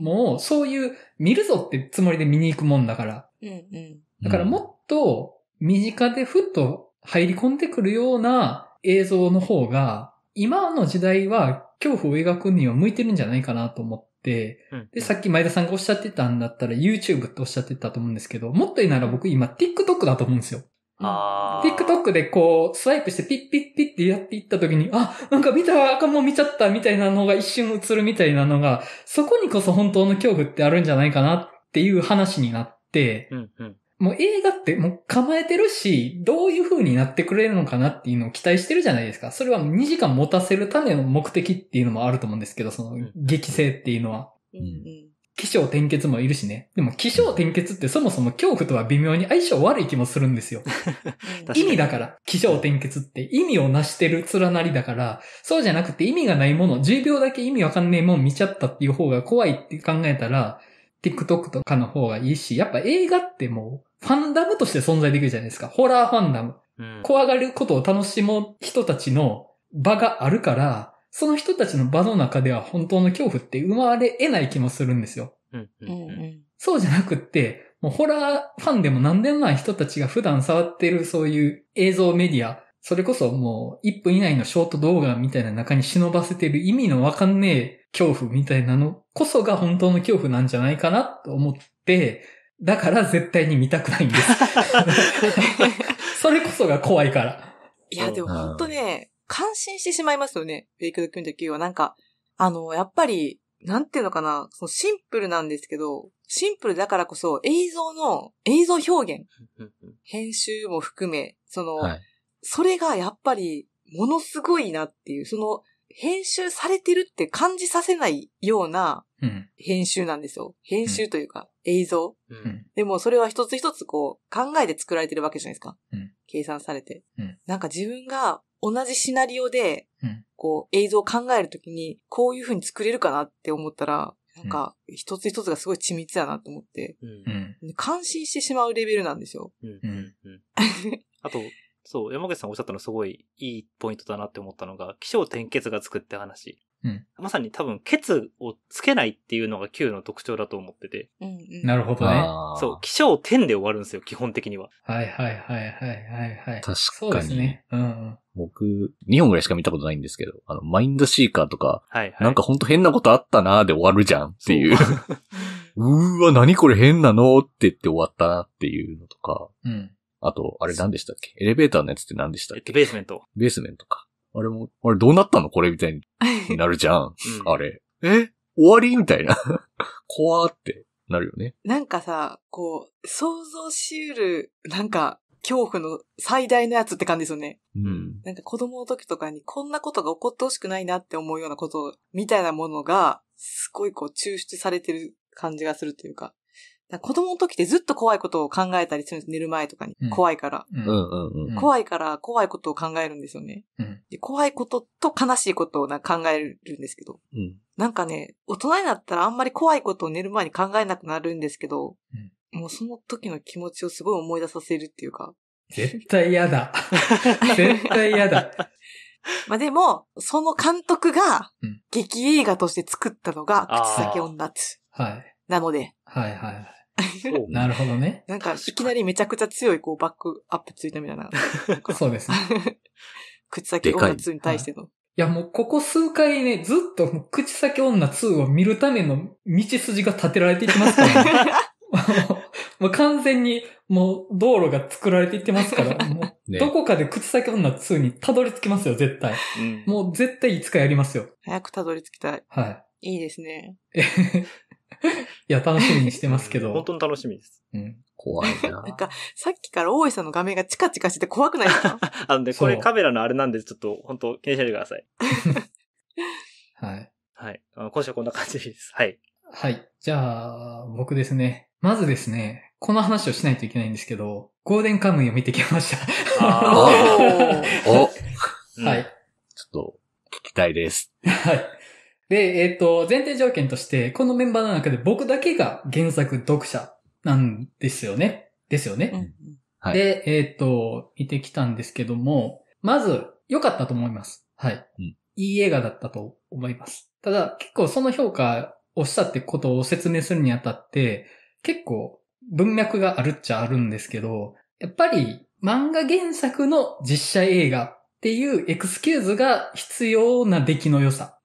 もうそういう見るぞってつもりで見に行くもんだから。うんうん、だからもっと身近でふっと入り込んでくるような映像の方が、今の時代は恐怖を描くには向いてるんじゃないかなと思って、で、さっき前田さんがおっしゃってたんだったら YouTube っておっしゃってたと思うんですけど、もっといいなら僕今 TikTok だと思うんですよ。TikTok でこう、スワイプしてピッピッピッってやっていった時に、あ、なんか見た、赤も見ちゃったみたいなのが一瞬映るみたいなのが、そこにこそ本当の恐怖ってあるんじゃないかなっていう話になって、うんもう映画ってもう構えてるし、どういう風になってくれるのかなっていうのを期待してるじゃないですか。それは2時間持たせるための目的っていうのもあると思うんですけど、その激性っていうのは。気象転結もいるしね。でも気象転結ってそもそも恐怖とは微妙に相性悪い気もするんですよ。[laughs] 意味だから。気象転結って意味を成してる連なりだから、そうじゃなくて意味がないもの、10秒だけ意味わかんねえもん見ちゃったっていう方が怖いって考えたら、TikTok とかの方がいいし、やっぱ映画ってもう、ファンダムとして存在できるじゃないですか。ホラーファンダム。うん、怖がることを楽しむ人たちの場があるから、その人たちの場の中では本当の恐怖って生まれ得ない気もするんですよ。うんうんうん、そうじゃなくって、もうホラーファンでも何でもない人たちが普段触ってるそういう映像メディア、それこそもう1分以内のショート動画みたいな中に忍ばせてる意味のわかんねえ恐怖みたいなのこそが本当の恐怖なんじゃないかなと思って、だから絶対に見たくないんです。[laughs] それこそが怖いから。いや、でも本当ね、感心してしまいますよね。フェイクドキュント級は。なんか、あの、やっぱり、なんていうのかな、そのシンプルなんですけど、シンプルだからこそ映像の、映像表現、編集も含め、その、はい、それがやっぱりものすごいなっていう、その、編集されてるって感じさせないような編集なんですよ。うん、編集というか、映像。うん、でもそれは一つ一つこう考えて作られてるわけじゃないですか。うん、計算されて、うん。なんか自分が同じシナリオで、こう映像を考えるときにこういう風に作れるかなって思ったら、なんか一つ一つがすごい緻密やなと思って、うん、感心してしまうレベルなんですよ。[laughs] あと、そう、山口さんおっしゃったのすごいいいポイントだなって思ったのが、気象転結が作って話。うん、まさに多分、ケツをつけないっていうのが Q の特徴だと思ってて。うんうん、なるほどね。そう、気象を点で終わるんですよ、基本的には。はいはいはいはいはい、はい。確かに。そうですね。うん。僕、日本ぐらいしか見たことないんですけど、あの、マインドシーカーとか、はいはい、なんかほんと変なことあったなーで終わるじゃんっていう。[laughs] うーわ、何これ変なのって言って終わったなっていうのとか。うん。あと、あれ何でしたっけエレベーターのやつって何でしたっけベースメント。ベースメントか。あれも、あれどうなったのこれみたいに [laughs] なるじゃん。うんあれ。え終わりみたいな。[laughs] 怖ーってなるよね。なんかさ、こう、想像しうる、なんか、恐怖の最大のやつって感じですよね。うん。なんか子供の時とかにこんなことが起こってほしくないなって思うようなことみたいなものが、すごいこう抽出されてる感じがするというか。子供の時ってずっと怖いことを考えたりするんです。寝る前とかに。怖いから、怖いから怖いことを考えるんですよね、で。怖いことと悲しいことを考えるんですけど、なんかね、大人になったらあんまり怖いことを寝る前に考えなくなるんですけど、もうその時の気持ちをすごい思い出させるっていうか。絶対嫌だ。[laughs] 絶対嫌だ。まあでも、その監督が、劇映画として作ったのが、口先女つ。はい。なので。はいはいはい。[laughs] なるほどね。なんか、いきなりめちゃくちゃ強い、こう、バックアップついたみたいな。[laughs] そうです、ね。[laughs] 口先女2に対しての。いや、もうここ数回ね、ずっと口先女2を見るための道筋が立てられていきますから、ね、もう完全にもう道路が作られていってますから、もうどこかで口先女2にたどり着きますよ、絶対。もう絶対いつかやりますよ。早くたどり着きたい。はい。いいですね。いや、楽しみにしてますけど。[laughs] 本当に楽しみです。うん。怖いな。[laughs] なんか、さっきから大井さんの画面がチカチカしてて怖くないですか [laughs] あのね、これカメラのあれなんで、ちょっと、本当気にしないでください。はい。はい。あ今週はこんな感じです。はい。はい。じゃあ、僕ですね。まずですね、この話をしないといけないんですけど、ゴールデンカムイを見てきました。あお、うん、はい。ちょっと、聞きたいです。はい。で、えっ、ー、と、前提条件として、このメンバーの中で僕だけが原作読者なんですよね。ですよね。うん、はい、で、えっ、ー、と、見てきたんですけども、まず、良かったと思います。はい。うん、いい映画だったと思います。ただ、結構その評価をしたってことを説明するにあたって、結構文脈があるっちゃあるんですけど、やっぱり漫画原作の実写映画っていうエクスキューズが必要な出来の良さ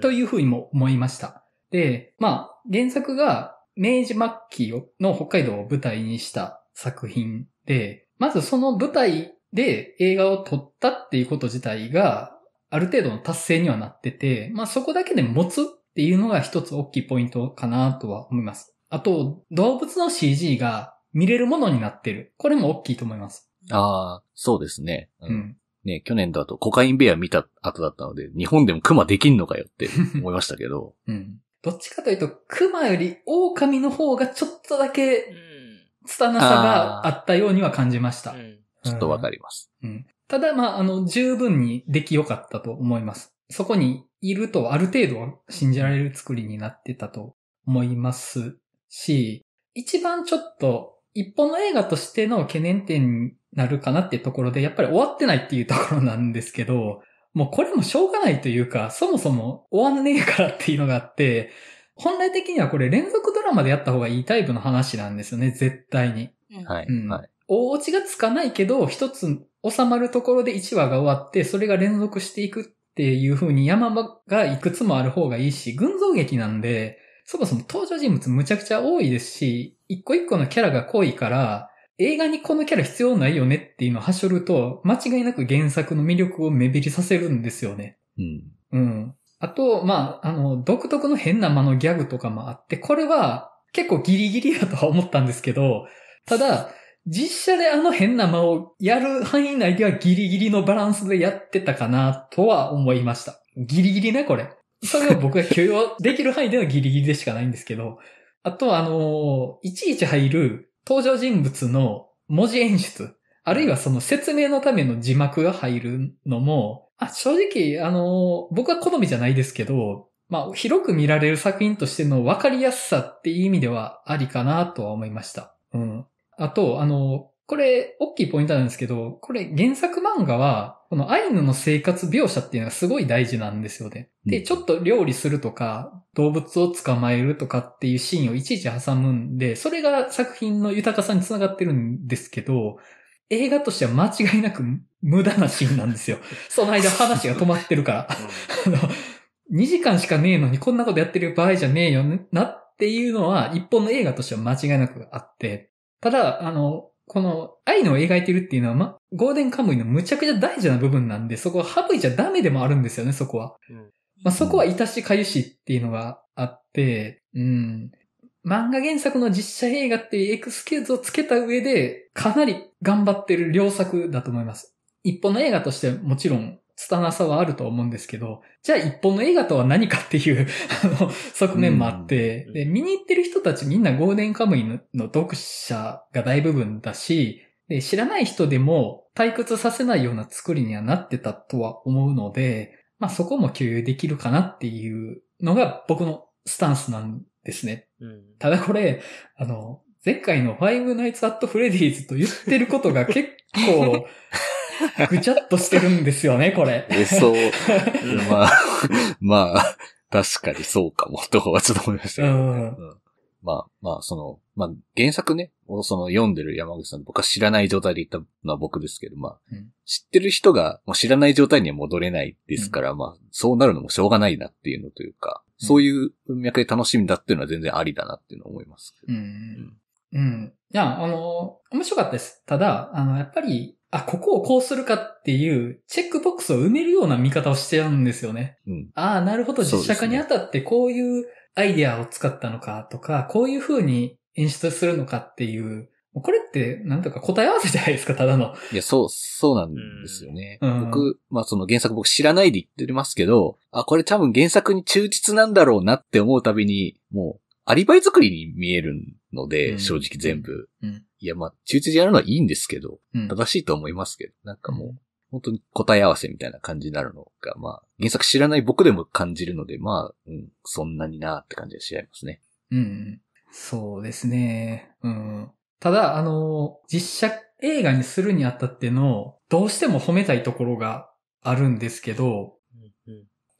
というふうにも思いました。で、まあ、原作が明治末期の北海道を舞台にした作品で、まずその舞台で映画を撮ったっていうこと自体が、ある程度の達成にはなってて、まあそこだけで持つっていうのが一つ大きいポイントかなとは思います。あと、動物の CG が見れるものになってる。これも大きいと思います。ああ、そうですね。うん。ね、去年だとコカインベア見た後だったので、日本でもクマできんのかよって [laughs] 思いましたけど。うん。どっちかというと、クマより狼の方がちょっとだけ、拙さがあったようには感じました。うん、ちょっとわかります。うん。ただ、まあ、あの、十分にできよかったと思います。そこにいるとある程度信じられる作りになってたと思いますし、一番ちょっと一本の映画としての懸念点なるかなっていうところで、やっぱり終わってないっていうところなんですけど、もうこれもしょうがないというか、そもそも終わんねえからっていうのがあって、本来的にはこれ連続ドラマでやった方がいいタイプの話なんですよね、絶対に。はい。うん、はい。大落ちがつかないけど、一つ収まるところで1話が終わって、それが連続していくっていう風に山場がいくつもある方がいいし、群像劇なんで、そもそも登場人物むちゃくちゃ多いですし、一個一個のキャラが濃いから、映画にこのキャラ必要ないよねっていうのをはしょると、間違いなく原作の魅力を目減りさせるんですよね。うん。うん。あと、まあ、あの、独特の変な間のギャグとかもあって、これは結構ギリギリだとは思ったんですけど、ただ、実写であの変な間をやる範囲内ではギリギリのバランスでやってたかなとは思いました。ギリギリね、これ。それを僕が許容できる範囲ではギリギリでしかないんですけど、あとはあのー、いちいち入る登場人物の文字演出、あるいはその説明のための字幕が入るのも、あ正直、あの、僕は好みじゃないですけど、まあ、広く見られる作品としての分かりやすさっていう意味ではありかなとは思いました。うん。あと、あの、これ、大きいポイントなんですけど、これ原作漫画は、このアイヌの生活描写っていうのがすごい大事なんですよね。で、ちょっと料理するとか、動物を捕まえるとかっていうシーンをいちいち挟むんで、それが作品の豊かさにつながってるんですけど、映画としては間違いなく無駄なシーンなんですよ。[laughs] その間話が止まってるから。[laughs] あの、2時間しかねえのにこんなことやってる場合じゃねえよなっていうのは、一本の映画としては間違いなくあって。ただ、あの、この愛の描いてるっていうのは、ま、ゴーデンカムイのむちゃくちゃ大事な部分なんで、そこは省いちゃダメでもあるんですよね、そこは。うん、まあ、そこはいたしかゆしっていうのがあって、うん。漫画原作の実写映画っていうエクスキューズをつけた上で、かなり頑張ってる良作だと思います。一本の映画としてもちろん拙さはあると思うんですけど、じゃあ一本の映画とは何かっていう [laughs] あの、側面もあって、で、見に行ってる人たちみんなゴーデンカムイの読者が大部分だし、で、知らない人でも退屈させないような作りにはなってたとは思うので、まあそこも共有できるかなっていうのが僕のスタンスなんですね。うん、ただこれ、あの、前回のファイブナイツアットフレディーズと言ってることが結構 [laughs] [laughs] ぐちゃっとしてるんですよね、これ。そう。[laughs] まあ、まあ、確かにそうかも、とはちょっと思いましたけど、ねうんうん、まあ、まあ、その、まあ、原作ね、その読んでる山口さん、僕は知らない状態で言ったのは僕ですけど、まあ、うん、知ってる人がもう知らない状態には戻れないですから、まあ、そうなるのもしょうがないなっていうのというか、そういう文脈で楽しみだっていうのは全然ありだなっていうのを思いますけど。うん。うん。いや、あの、面白かったです。ただ、あの、やっぱり、あ、ここをこうするかっていうチェックボックスを埋めるような見方をしてるんですよね。うん、ああ、なるほど。実写化にあたってこういうアイディアを使ったのかとか、こういう風に演出するのかっていう、これってなんとか答え合わせじゃないですか、ただの。いや、そう、そうなんですよね。うん、僕、まあその原作僕知らないで言ってますけど、あ、これ多分原作に忠実なんだろうなって思うたびに、もうアリバイ作りに見えるので、うん、正直全部。うん、いや、まあ、中実でやるのはいいんですけど、うん、正しいと思いますけど、なんかもう、本当に答え合わせみたいな感じになるのが、まあ、原作知らない僕でも感じるので、まあ、うん、そんなになって感じがしちゃいますね。うん。そうですね。うん。ただ、あの、実写映画にするにあたっての、どうしても褒めたいところがあるんですけど、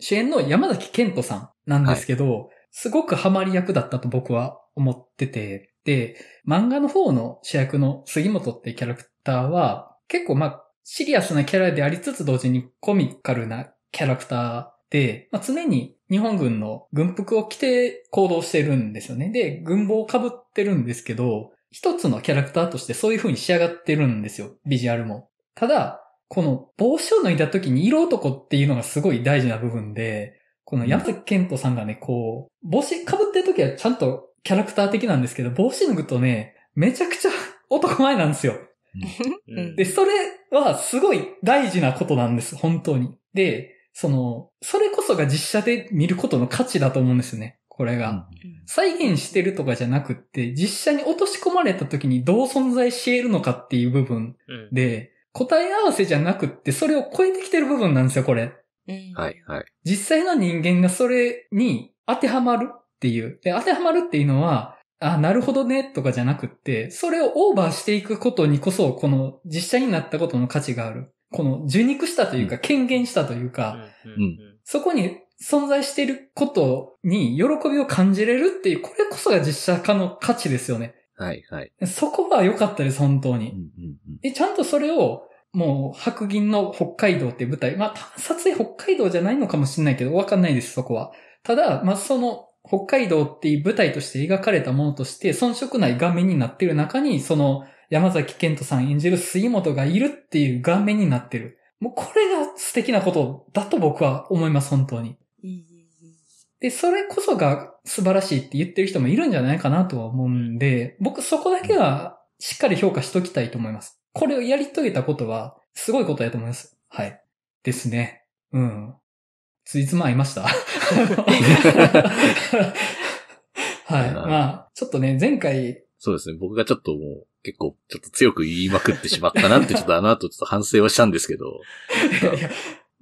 主演の山崎賢人さんなんですけど、はいすごくハマり役だったと僕は思ってて、で、漫画の方の主役の杉本っていうキャラクターは、結構まあ、シリアスなキャラでありつつ同時にコミカルなキャラクターで、まあ、常に日本軍の軍服を着て行動してるんですよね。で、軍帽を被ってるんですけど、一つのキャラクターとしてそういう風に仕上がってるんですよ。ビジュアルも。ただ、この帽子を脱いだ時に色男っていうのがすごい大事な部分で、この矢崎健人さんがね、こう、帽子被ってる時はちゃんとキャラクター的なんですけど、帽子脱ぐとね、めちゃくちゃ [laughs] 男前なんですよ。で、それはすごい大事なことなんです、本当に。で、その、それこそが実写で見ることの価値だと思うんですよね、これが。再現してるとかじゃなくって、実写に落とし込まれた時にどう存在し得るのかっていう部分で、答え合わせじゃなくって、それを超えてきてる部分なんですよ、これ。はいはい。実際の人間がそれに当てはまるっていう。で、当てはまるっていうのは、あ、なるほどね、とかじゃなくって、それをオーバーしていくことにこそ、この実写になったことの価値がある。この受肉したというか、権限したというか、そこに存在していることに喜びを感じれるっていう、これこそが実写化の価値ですよね。はいはい。そこは良かったです、本当に。ちゃんとそれをもう、白銀の北海道って舞台。まあ、撮影北海道じゃないのかもしれないけど、わかんないです、そこは。ただ、まあ、その、北海道っていう舞台として描かれたものとして、遜色ない画面になってる中に、その、山崎健人さん演じる杉本がいるっていう画面になってる。もうこれが素敵なことだと僕は思います、本当に。で、それこそが素晴らしいって言ってる人もいるんじゃないかなとは思うんで、僕そこだけはしっかり評価しときたいと思います。これをやり遂げたことは、すごいことやと思います。はい。ですね。うん。ついつま合いました。[laughs] はい。まあ、ちょっとね、前回。そうですね。僕がちょっともう、結構、ちょっと強く言いまくってしまったなって、ちょっとあの後ちょっと反省はしたんですけど。[laughs] いや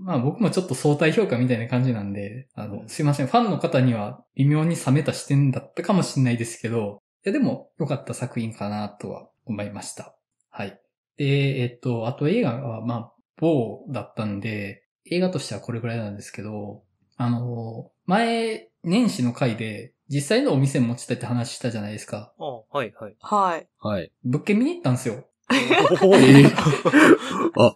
まあ僕もちょっと相対評価みたいな感じなんで、あの、すいません。ファンの方には微妙に冷めた視点だったかもしれないですけど、いやでも良かった作品かなとは思いました。はい。で、えっと、あと映画は、まあ、某だったんで、映画としてはこれぐらいなんですけど、あの、前、年始の回で、実際のお店持ちたいって話したじゃないですか。あはいはい。はい。はい。物件見に行ったんですよ。[laughs] あ、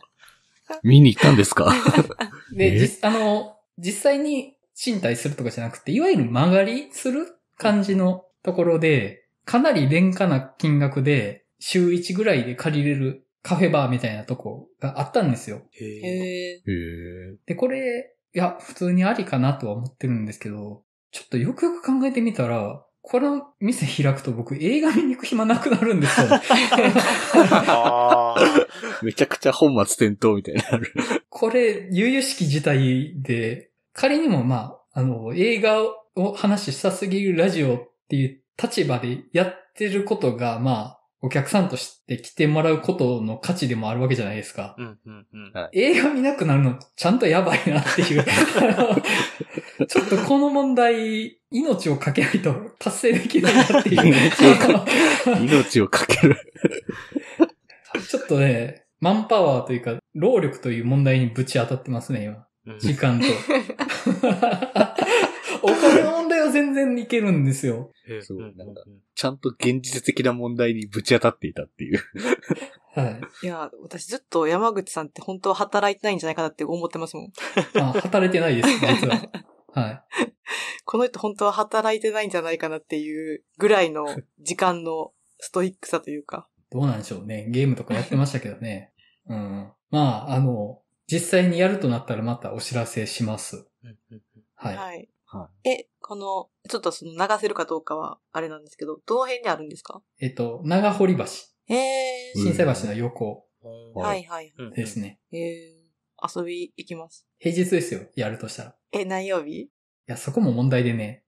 見に行ったんですか [laughs] で、実、あの、実際に賃貸するとかじゃなくて、いわゆる間借りする感じのところで、かなり廉価な金額で、週1ぐらいで借りれるカフェバーみたいなとこがあったんですよ。へえ。で、これ、いや、普通にありかなとは思ってるんですけど、ちょっとよくよく考えてみたら、この店開くと僕映画見に行く暇なくなるんですよ。[laughs] めちゃくちゃ本末転倒みたいになる。これ、悠々しき事態で、仮にもまあ、あの、映画を話したすぎるラジオっていう立場でやってることが、まあ、お客さんとして来てもらうことの価値でもあるわけじゃないですか。映画見なくなるのちゃんとやばいなっていう [laughs] ちょっとこの問題、命をかけないと達成できないなっていう。命をかける。[laughs] ちょっとね、マンパワーというか、労力という問題にぶち当たってますね、今。時間と。[laughs] お金の問題は全然いけるんですよ。そう、なんか、ちゃんと現実的な問題にぶち当たっていたっていう。はい。いや、私ずっと山口さんって本当は働いてないんじゃないかなって思ってますもん。あ働いてないです、[laughs] 実は。はい。この人本当は働いてないんじゃないかなっていうぐらいの [laughs] 時間のストイックさというか。どうなんでしょうね。ゲームとかやってましたけどね。うん。まあ、あの、実際にやるとなったらまたお知らせします。はい。はい。はい、え、この、ちょっとその流せるかどうかはあれなんですけど、どの辺にあるんですかえっと、長堀橋。えー、新西橋の横、うん。はいはい。ですね。えー、遊び行きます。平日ですよ、やるとしたら。え、何曜日いや、そこも問題でね。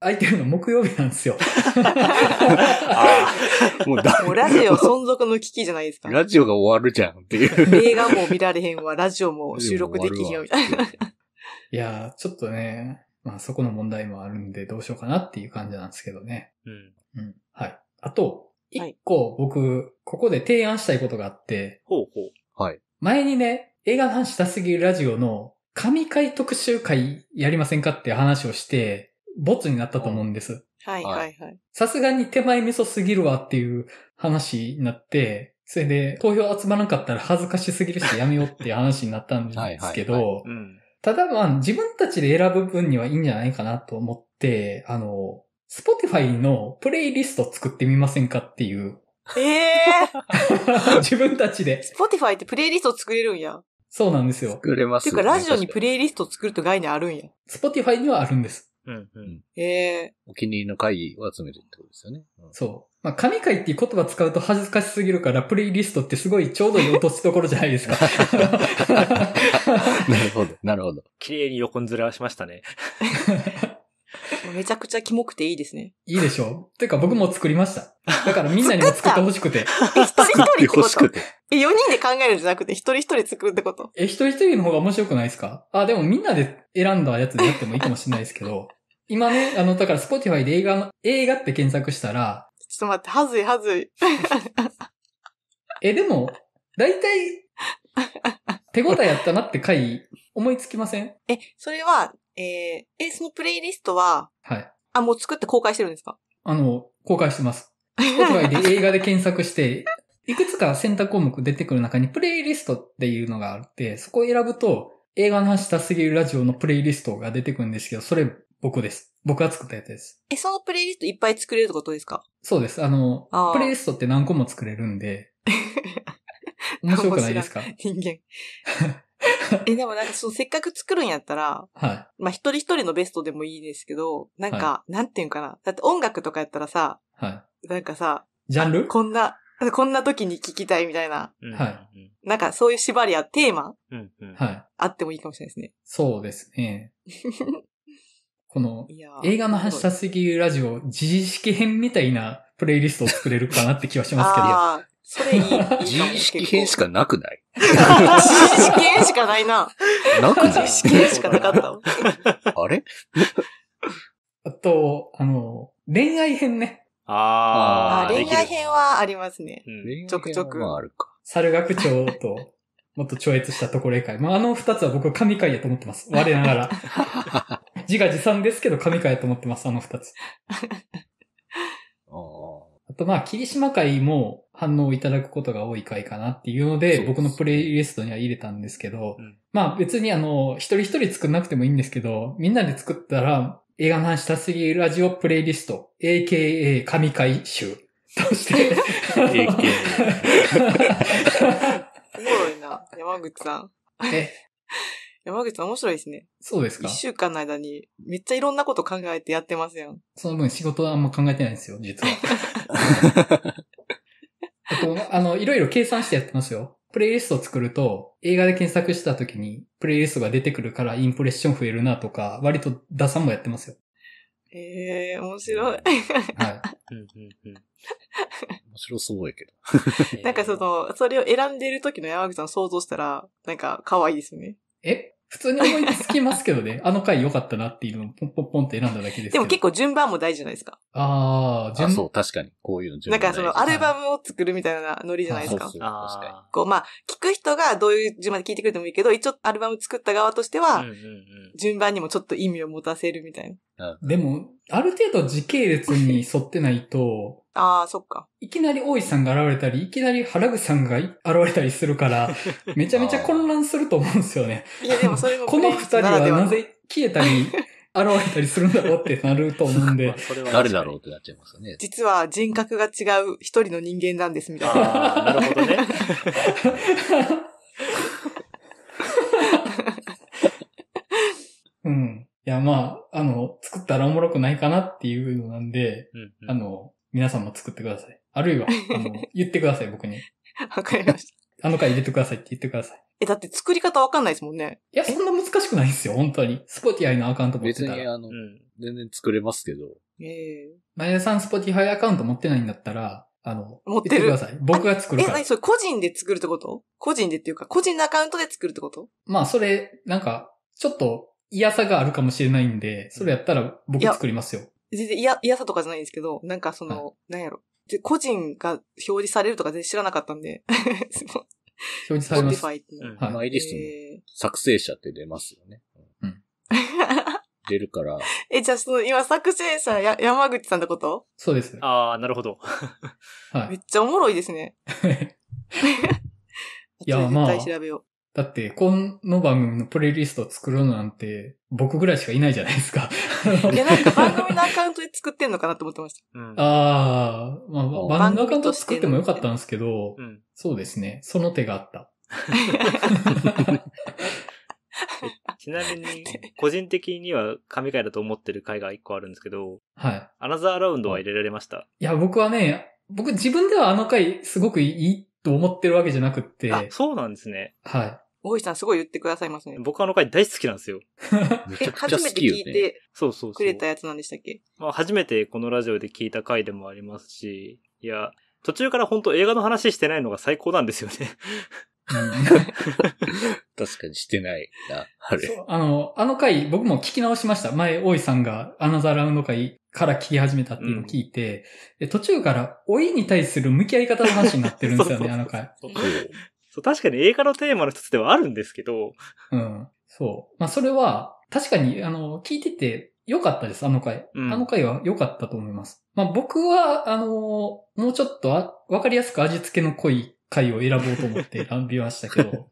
空いてるの木曜日なんですよ。ああ。もうもうラジオ存続の危機じゃないですか。ラジオが終わるじゃんっていう。映画も見られへんわ、ラジオも収録できへんよみたいな。いやー、ちょっとね、まあそこの問題もあるんでどうしようかなっていう感じなんですけどね。うん。うん。はい。あと、はい一個僕、ここで提案したいことがあって、ほうほう。はい。前にね、映画の話したすぎるラジオの神回特集会やりませんかっていう話をして、ボツになったと思うんです。はいはいはい。さすがに手前味噌すぎるわっていう話になって、それで投票集まらんかったら恥ずかしすぎるしやめようっていう話になったんですけはいはいど、うん。ただまあ、自分たちで選ぶ分にはいいんじゃないかなと思って、あの、スポティファイのプレイリスト作ってみませんかっていう。ええー、[laughs] 自分たちで。スポティファイってプレイリスト作れるんや。そうなんですよ。作れます、ね。ていうか、ラジオにプレイリスト作ると概念あるんや。スポティファイにはあるんです。うんうん。ええー、お気に入りの会を集めるってことですよね。うん、そう。まあ、神会っていう言葉使うと恥ずかしすぎるから、プレイリストってすごいちょうどいい落としどころじゃないですか。[laughs] なるほど、なるほど。綺麗に横ずらしましたね。[laughs] めちゃくちゃキモくていいですね。いいでしょうていうか僕も作りました。だからみんなにも作ってほしくて。一人一人ってことしくて。え、4人で考えるんじゃなくて一人一人作るってことえ、一人一人の方が面白くないですかあ、でもみんなで選んだやつでやってもいいかもしれないですけど。今ね、あの、だから Spotify で映画の、映画って検索したら。ちょっと待って、はずいはずい。え、でも、だいたい、手応えやったなって回思いつきませんえ、それは、えー、え、そのプレイリストは、はい。あ、もう作って公開してるんですかあの、公開してます。はい。で [laughs] 映画で検索して、いくつか選択項目出てくる中にプレイリストっていうのがあって、そこを選ぶと映画の話したすぎるラジオのプレイリストが出てくるんですけど、それ僕です。僕が作ったやつです。え、そのプレイリストいっぱい作れるってことですかそうです。あのあ、プレイリストって何個も作れるんで。[laughs] 面白くないですか人間。[laughs] [laughs] え、でもなんかそう、せっかく作るんやったら、はい。まあ、一人一人のベストでもいいですけど、なんか、はい、なんていうんかな。だって音楽とかやったらさ、はい。なんかさ、ジャンルこんな、こんな時に聞きたいみたいな。はい。なんかそういう縛りやテーマ、うんうん、はい。あってもいいかもしれないですね。そうですね。[laughs] この映画の発射るラジオ、自意識編みたいなプレイリストを作れるかなって気はしますけど。あそれいい。自意識編しかなくない自意識編しかないな。なくない自意識編しかなかった。あれあと、あの、恋愛編ね。ああ恋愛編はありますね。うんちょくちょく恋愛はあるか。猿学長と、[laughs] もっと超越したところへ会。まあ、あの二つは僕は神回やと思ってます。我ながら。[laughs] 自画自賛ですけど神回やと思ってます、あの二つ。ああ。あとまあ、霧島会も反応いただくことが多い回かなっていうので、で僕のプレイリストには入れたんですけど、うん、まあ別にあの、一人一人作んなくてもいいんですけど、みんなで作ったら、映画の話したすぎラジオプレイリスト、AKA 神回集として AKA。[laughs] おもろいな、山口さん。え、山口さん面白いですね。そうですか一週間の間にめっちゃいろんなこと考えてやってますやん。その分仕事はあんま考えてないんですよ、実は。[laughs] あの、いろいろ計算してやってますよ。プレイリストを作ると、映画で検索した時に、プレイリストが出てくるからインプレッション増えるなとか、割と打算もやってますよ。ええー、面白い。はい。面白そうやけど。[laughs] なんかその、それを選んでいる時の山口さん想像したら、なんか可愛いですね。え普通に思いつきますけどね。[laughs] あの回良かったなっていうのをポンポンポンって選んだだけですけど。でも結構順番も大事じゃないですか。ああ、順番。そう、確かに。こういうの順番。なんかそのアルバムを作るみたいなノリじゃないですか。そうそう確かに。こう、まあ、聞く人がどういう順番で聞いてくれてもいいけど、一応アルバム作った側としては、順番にもちょっと意味を持たせるみたいな。うんうんうん、でも、ある程度時系列に沿ってないと、ああ、そっか。いきなり大井さんが現れたり、いきなり原口さんが現れたりするから、[laughs] めちゃめちゃ混乱すると思うんですよね。いや、でもそれもこの二人はなぜ消えたり、現れたりするんだろうってなると思うんで。[laughs] それは誰だろうってなっちゃいますよね。実は人格が違う一人の人間なんですみたいな。なるほどね。[laughs] うん。いや、まあ、あの、作ったらおもろくないかなっていうのなんで、うんうん、あの、皆さんも作ってください。あるいは、[laughs] あの、言ってください、僕に。わかりました。あの回入れてくださいって言ってください。え、だって作り方わかんないですもんね。いや、そんな難しくないですよ、本当に。スポティアイのアカウント持ってたら。別に、あの、うん、全然作れますけど。ええー。マネさん、スポティアイアカウント持ってないんだったら、あの、持ってる。てください。僕が作るから。え、それ個人で作るってこと個人でっていうか、個人のアカウントで作るってことまあ、それ、なんか、ちょっと、嫌さがあるかもしれないんで、それやったら僕作りますよ。全然嫌、嫌さとかじゃないんですけど、なんかその、なんやろ。で、個人が表示されるとか全然知らなかったんで。[laughs] 表示されます。Spotify うリストの作成者って出ますよね。うん。出るから。え、じゃあその、今作成者や、山口さんってことそうですね。ああ、なるほど。[laughs] めっちゃおもろいですね。[laughs] いや、まあ。調べよう。だって、この番組のプレイリストを作るなんて、僕ぐらいしかいないじゃないですか。い [laughs] や、なんか番組のアカウントで作ってんのかなと思ってました。うん、ああ、まあ、番組のアカウント作ってもよかったんですけど、うん、そうですね。その手があった。[laughs] ちなみに、個人的には神回だと思ってる回が一個あるんですけど、はい。アナザーラウンドは入れられました。いや、僕はね、僕自分ではあの回すごくいいと思ってるわけじゃなくって。あ、そうなんですね。はい。大石さんすごい言ってくださいますね。僕あの回大好きなんですよ。[laughs] めちゃくちゃ好きよ、ね、初めて聞いてそうそうくれたやつなんでしたっけまあ、初めてこのラジオで聞いた回でもありますし、いや、途中から本当映画の話してないのが最高なんですよね。[laughs] 確かにしてないな、あれ。そう、あの、あの回僕も聞き直しました。前、大井さんがアナザーラウンド回から聞き始めたっていうのを聞いて、うん、途中から老いに対する向き合い方の話になってるんですよね、そうそうそうそうあの回。そう、確かに映画のテーマの一つではあるんですけど。うん。そう。まあ、それは、確かに、あの、聞いてて良かったです、あの回。うん、あの回は良かったと思います。まあ、僕は、あの、もうちょっとわかりやすく味付けの濃い回を選ぼうと思って [laughs] 選びましたけど。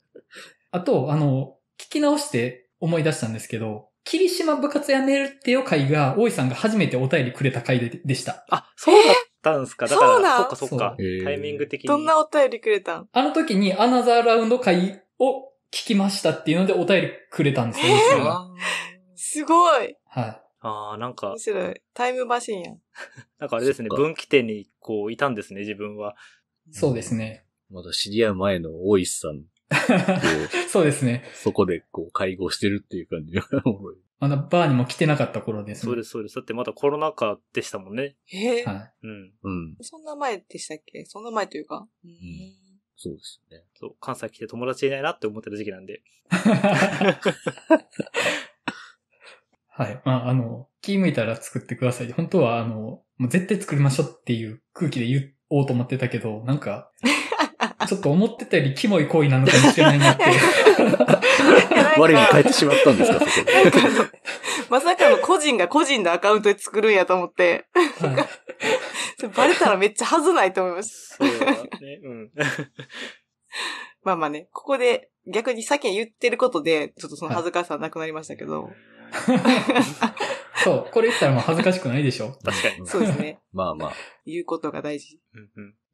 あと、あの、聞き直して思い出したんですけど、霧島部活やめるってよ回が、大井さんが初めてお便りくれた回ででした。あ、そうだったんすかだから、そうなんそっかそっか。タイミング的に。どんなお便りくれたんあの時にアナザーラウンド会を聞きましたっていうのでお便りくれたんですよ、えー、すごい。はい。ああ、なんか。面白い。タイムマシンやん。なんかあれですね、分岐点にこういたんですね、自分は。そうですね。まだ知り合う前の大石さん [laughs] そうですね。そこでこう会合してるっていう感じがまだバーにも来てなかった頃です、ね、そうです、そうです。だってまだコロナ禍でしたもんね。えー、はい。うん。うん。そんな前でしたっけそんな前というか。うん。そうですね。そう、関西来て友達いないなって思ってる時期なんで。はい。まあ、あの、気向いたら作ってください。本当は、あの、もう絶対作りましょうっていう空気で言おうと思ってたけど、なんか、[laughs] ちょっと思ってたよりキモい行為なのかもしれないなって。[laughs] 我に変えてしまったんですか、そまさかの個人が個人のアカウントで作るんやと思って。はい、[laughs] バレたらめっちゃはずないと思います。そうね。うん。まあまあね、ここで逆にさっき言ってることで、ちょっとその恥ずかしさなくなりましたけど。そう。これ言ったらもう恥ずかしくないでしょ確かに。そうですね。まあまあ。言うことが大事。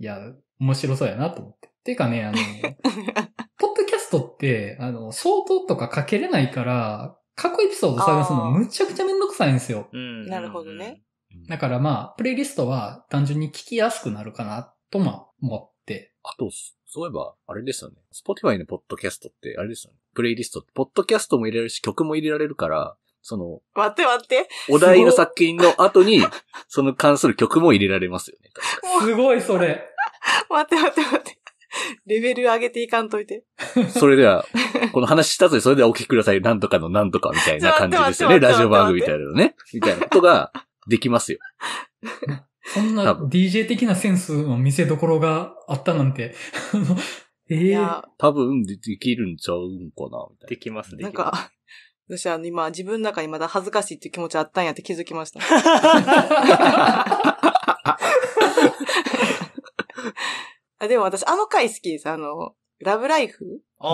いや、面白そうやなと思って。ていうかね、あの、[laughs] ポッドキャストって、あの、相当とかかけれないから、過去エピソード探すのむちゃくちゃめんどくさいんですよ。うん、なるほどね。だからまあ、プレイリストは単純に聞きやすくなるかな、とも思って。あと、そういえば、あれですよね。Spotify のポッドキャストって、あれですよね。プレイリストって、ポッドキャストも入れるし、曲も入れられるから、その、待って待って。お題の作品の後に、その関する曲も入れられますよね。すごい、それ。[laughs] 待って待って待っ [laughs] レベル上げていかんといて。[laughs] それでは、この話したとそれではお聞きください。なんとかのなんとかみたいな感じですよね。ラジオ番組みたいなのね。みたいなことができますよ。そんな DJ 的なセンスの見せどころがあったなんて。え [laughs] えー、多分できるんちゃうんかなみたいな。できます、ね。なんか、私あの今自分の中にまだ恥ずかしいっていう気持ちあったんやって気づきました。あ、でも私、あの回好きです。あの、ラブライフあ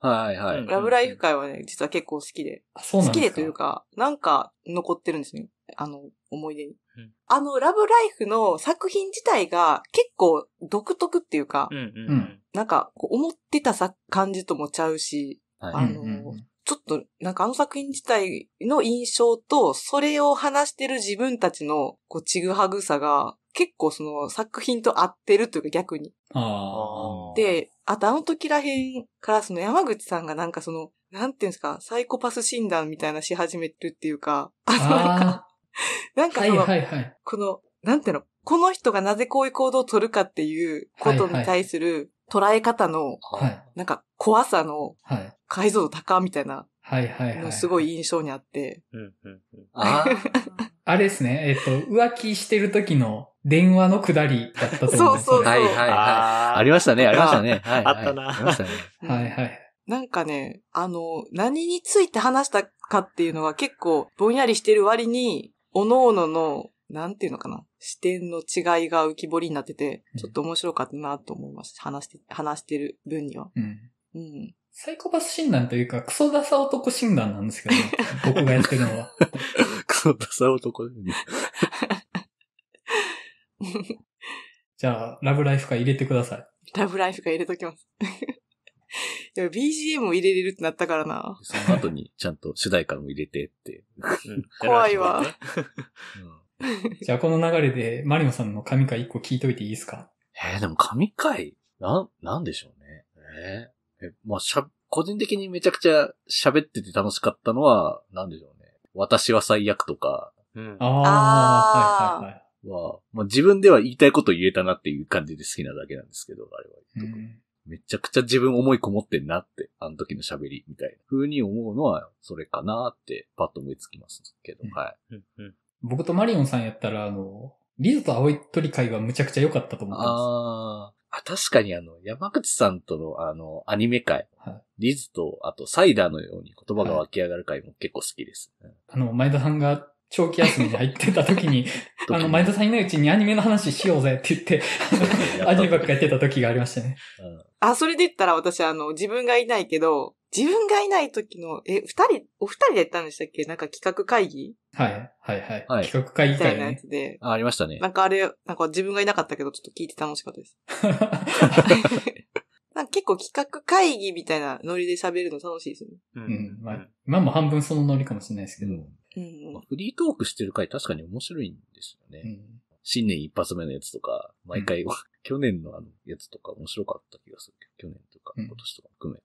あ。はいはい。ラブライフ回はね、実は結構好きで。好きでというか、なんか残ってるんですね。あの、思い出にうん。あの、ラブライフの作品自体が結構独特っていうかなんか思ってたさ感じともちゃうし、はあのうんうんちょっとなんかあの作品自体の印象と、それを話してる自分たちのこうちぐはぐさが、結構その作品と合ってるというか逆に。で、あとあの時らへんからその山口さんがなんかその、なんていうんですか、サイコパス診断みたいなし始めるっていうか、あのなんか、なんかその、はいはいはい、この、なんていうの、この人がなぜこういう行動を取るかっていうことに対する捉え方の、はいはい、なんか怖さの解像度高みたいな、はいはいはい、すごい印象にあって。うんうんうん、[laughs] あれですね、えっと、浮気してる時の電話の下りだったと思うんですよ、ね。そうそうそう。はいはいはいあ。ありましたね、ありましたね。はい、はい、あったな。ありましたね。[laughs] はいはい。なんかね、あの、何について話したかっていうのは結構ぼんやりしてる割に、おのおのの、なんていうのかな、視点の違いが浮き彫りになってて、ちょっと面白かったなと思いました。話して、話してる分には。うん。うん。サイコパス診断というか、クソダサ男診断なんですけど、僕がやってるのは。[laughs] そう、ダサ男だね。[laughs] じゃあ、ラブライフか入れてください。ラブライフか入れときます。[laughs] でも BGM を入れれるってなったからな。その後にちゃんと主題歌も入れてって。怖いわ。[laughs] じゃあ、この流れで、マリノさんの神回一個聞いといていいですかえー、でも神回、なん、なんでしょうね。えーえ、まあ、しゃ、個人的にめちゃくちゃ喋ってて楽しかったのは、なんでしょう私は最悪とか、うん、ああ、はいはいはい。は、まあ、自分では言いたいこと言えたなっていう感じで好きなだけなんですけど、あれは。めちゃくちゃ自分思いこもってんなって、あの時の喋りみたいな風に思うのは、それかなってパッと思いつきますけど、はい、僕とマリオンさんやったら、あの、リズと青い鳥会はむちゃくちゃ良かったと思っます。ああ、あ、確かにあの、山口さんとのあの、アニメ界、はい、リズと、あとサイダーのように言葉が湧き上がる回も結構好きです、あの、前田さんが長期休みに入ってた時に、[laughs] あの、前田さんいないうちにアニメの話しようぜって言って、[laughs] アニメばっかやってた時がありましたね。あ、それで言ったら私、あの、自分がいないけど、自分がいない時の、え、二人、お二人でやったんでしたっけなんか企画会議はい、はい、はい。企画会議会、ね、みたいなやつで。あ、ありましたね。なんかあれ、なんか自分がいなかったけど、ちょっと聞いて楽しかったです。[laughs] なんか結構企画会議みたいなノリで喋るの楽しいですよね。うん。まあ、今も半分そのノリかもしれないですけど。うんうんまあ、フリートークしてる回確かに面白いんですよね。うん、新年一発目のやつとか、毎回、うん、[laughs] 去年のあのやつとか面白かった気がするけど、去年とか今年とか含め。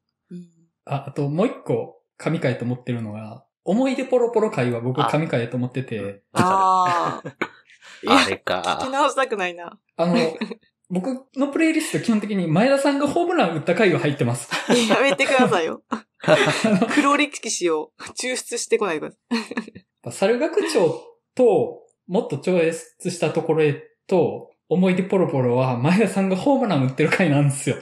あ、あともう一個、神回と思ってるのが、思い出ポロポロ会は僕神回と思ってて。ああ。[laughs] あれか。聞き直したくないな。あの、[laughs] 僕のプレイリスト基本的に前田さんがホームラン打った回は入ってます。やめてくださいよ。黒歴史を抽出してこないでください。猿学長と、もっと超越したところへと、思い出ポロポロは前田さんがホームラン打ってる回なんですよ。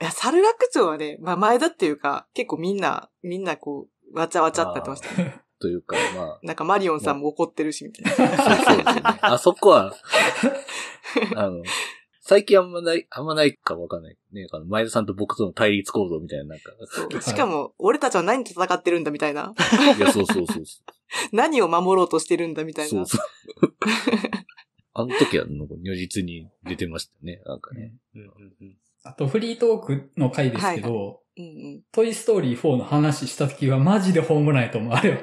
いや、猿学長はね、まあ前田っていうか、結構みんな、みんなこう、わちゃわちゃってってましたね。[laughs] というか、まあ。なんかマリオンさんも怒ってるし、みたいな。そうそうですね。あそこは、[laughs] あの、最近あんまない、あんまないかわかんない。ね、あの、前田さんと僕との対立構造みたいな、なんか。しかも、俺たちは何と戦ってるんだみたいな。いや、そうそうそう [laughs] 何を守ろうとしてるんだみたいな。そうそう。[laughs] あの時は、如実に出てましたね、なんかね。あと、フリートークの回ですけど、はいうんうん、トイストーリー4の話した時はマジでホームないと思う。あれは。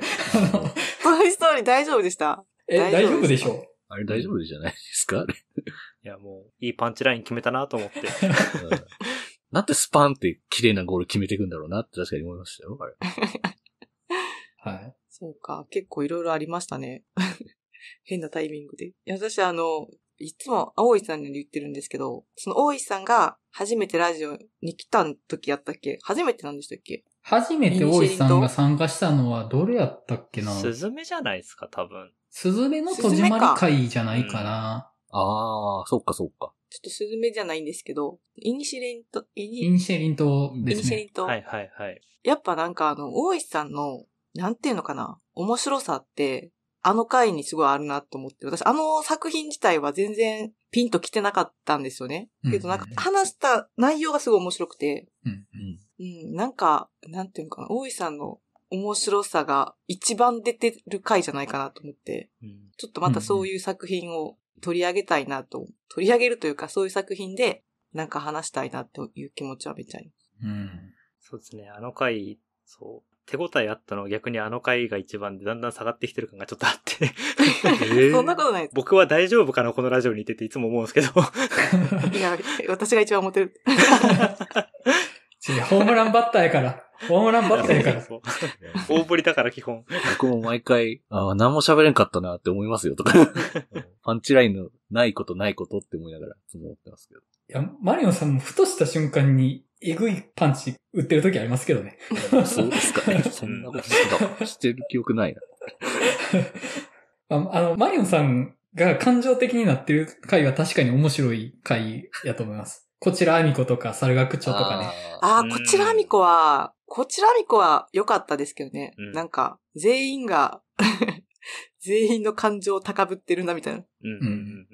[laughs] トイストーリー大丈夫でしたえ、大丈夫でしょうあれ大丈夫じゃないですかあれ。いや、もう、いいパンチライン決めたなと思って。[laughs] なんてスパンって綺麗なゴール決めていくんだろうなって確かに思いましたよ、あれ。はい。そうか、結構いろいろありましたね。[laughs] 変なタイミングで。いや、私あの、いつも大井さんに言ってるんですけど、その大井さんが初めてラジオに来た時やったっけ初めてなんでしたっけ初めて大井さんが参加したのはどれやったっけなスズメじゃないですか、多分。スズメの戸締まり会じゃないかな。ああ、そっかそっか。ちょっとスズメじゃないんですけど、イニシリント、イニイニシリントですね。イニシリント。はいはいはい。やっぱなんかあの、大石さんの、なんていうのかな、面白さって、あの回にすごいあるなと思って、私あの作品自体は全然ピンと来てなかったんですよね。けどなんか話した内容がすごい面白くて、うんうん、うん、なんか、なんていうのかな、大石さんの面白さが一番出てる回じゃないかなと思って、うん、ちょっとまたそういう作品を取り上げたいなと、取り上げるというかそういう作品でなんか話したいなという気持ちはめっちゃあります。うん。そうですね。あの回、そう、手応えあったのは逆にあの回が一番でだんだん下がってきてる感がちょっとあってえー、[laughs] そんなことないです。[laughs] 僕は大丈夫かなこのラジオにいてていつも思うんですけどいや、私が一番思ってる。[laughs] ホームランバッターやから。ホームランばっかー。か大振りだから基本。僕も毎回、ああ、何も喋れんかったなって思いますよとか。パンチラインのないことないことって思いながら、いつも思ってますけど。いや、マリオさんもふとした瞬間に、えぐいパンチ打ってる時ありますけどね。そうですかね。そんなことしたしてる記憶ないな。[laughs] あの、マリオさんが感情的になってる回は確かに面白い回やと思います。こちらアミコとか、猿楽長とかね。ああ、こちらアミコは、こちらみこは良かったですけどね。うんなんか、全員が、[laughs] 全員の感情を高ぶってるな、みたいな。うん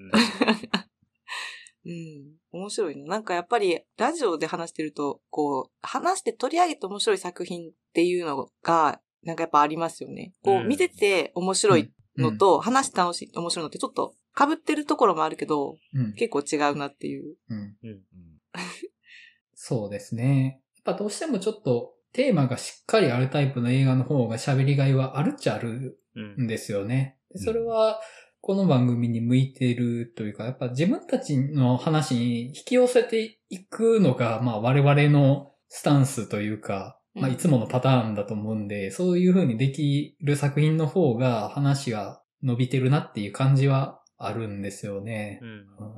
うん [laughs] 面白いな。なんかやっぱり、ラジオで話してると、こう、話して取り上げて面白い作品っていうのが、なんかやっぱありますよね。こう見てて面白いのと、話して楽しい、面白いのってちょっと被ってるところもあるけど、うん、結構違うなっていう。うん。うん。うん。そうですね。やっぱどうしてもちょっとテーマがしっかりあるタイプの映画の方が喋りがいはあるっちゃあるんですよね。うん、それは、この番組に向いているというか、やっぱ自分たちの話に引き寄せていくのが、まあ我々のスタンスというか、まあいつものパターンだと思うんで、そういうふうにできる作品の方が話が伸びてるなっていう感じはあるんですよね。うん、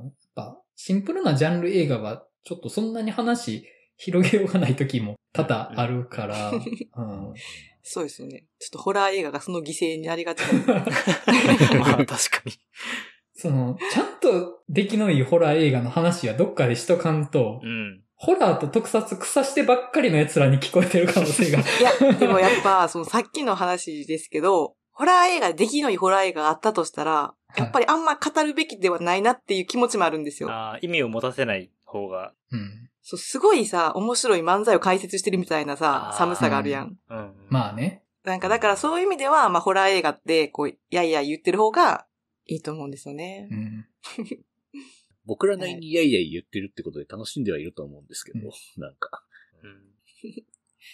やっぱシンプルなジャンル映画はちょっとそんなに話広げようがない時も多々あるから、[laughs] うん、そうですよね。ちょっとホラー映画がその犠牲になりがち [laughs] まあ確かに。その、ちゃんと出来のいいホラー映画の話はどっかでしとかんと、うん、ホラーと特撮草してばっかりの奴らに聞こえてる可能性が。[laughs] いや、でもやっぱ、そのさっきの話ですけど、ホラー映画、出来のいいホラー映画があったとしたら、やっぱりあんま語るべきではないなっていう気持ちもあるんですよ。はい、ああ、意味を持たせない方が。うん。そう、すごいさ、面白い漫才を解説してるみたいなさ、寒さがあるやん。まあね。なんかだからそういう意味では、まあホラー映画って、こう、やいやい言ってる方がいいと思うんですよね。うん、僕らなりにやいやい言ってるってことで楽しんではいると思うんですけど、なんか。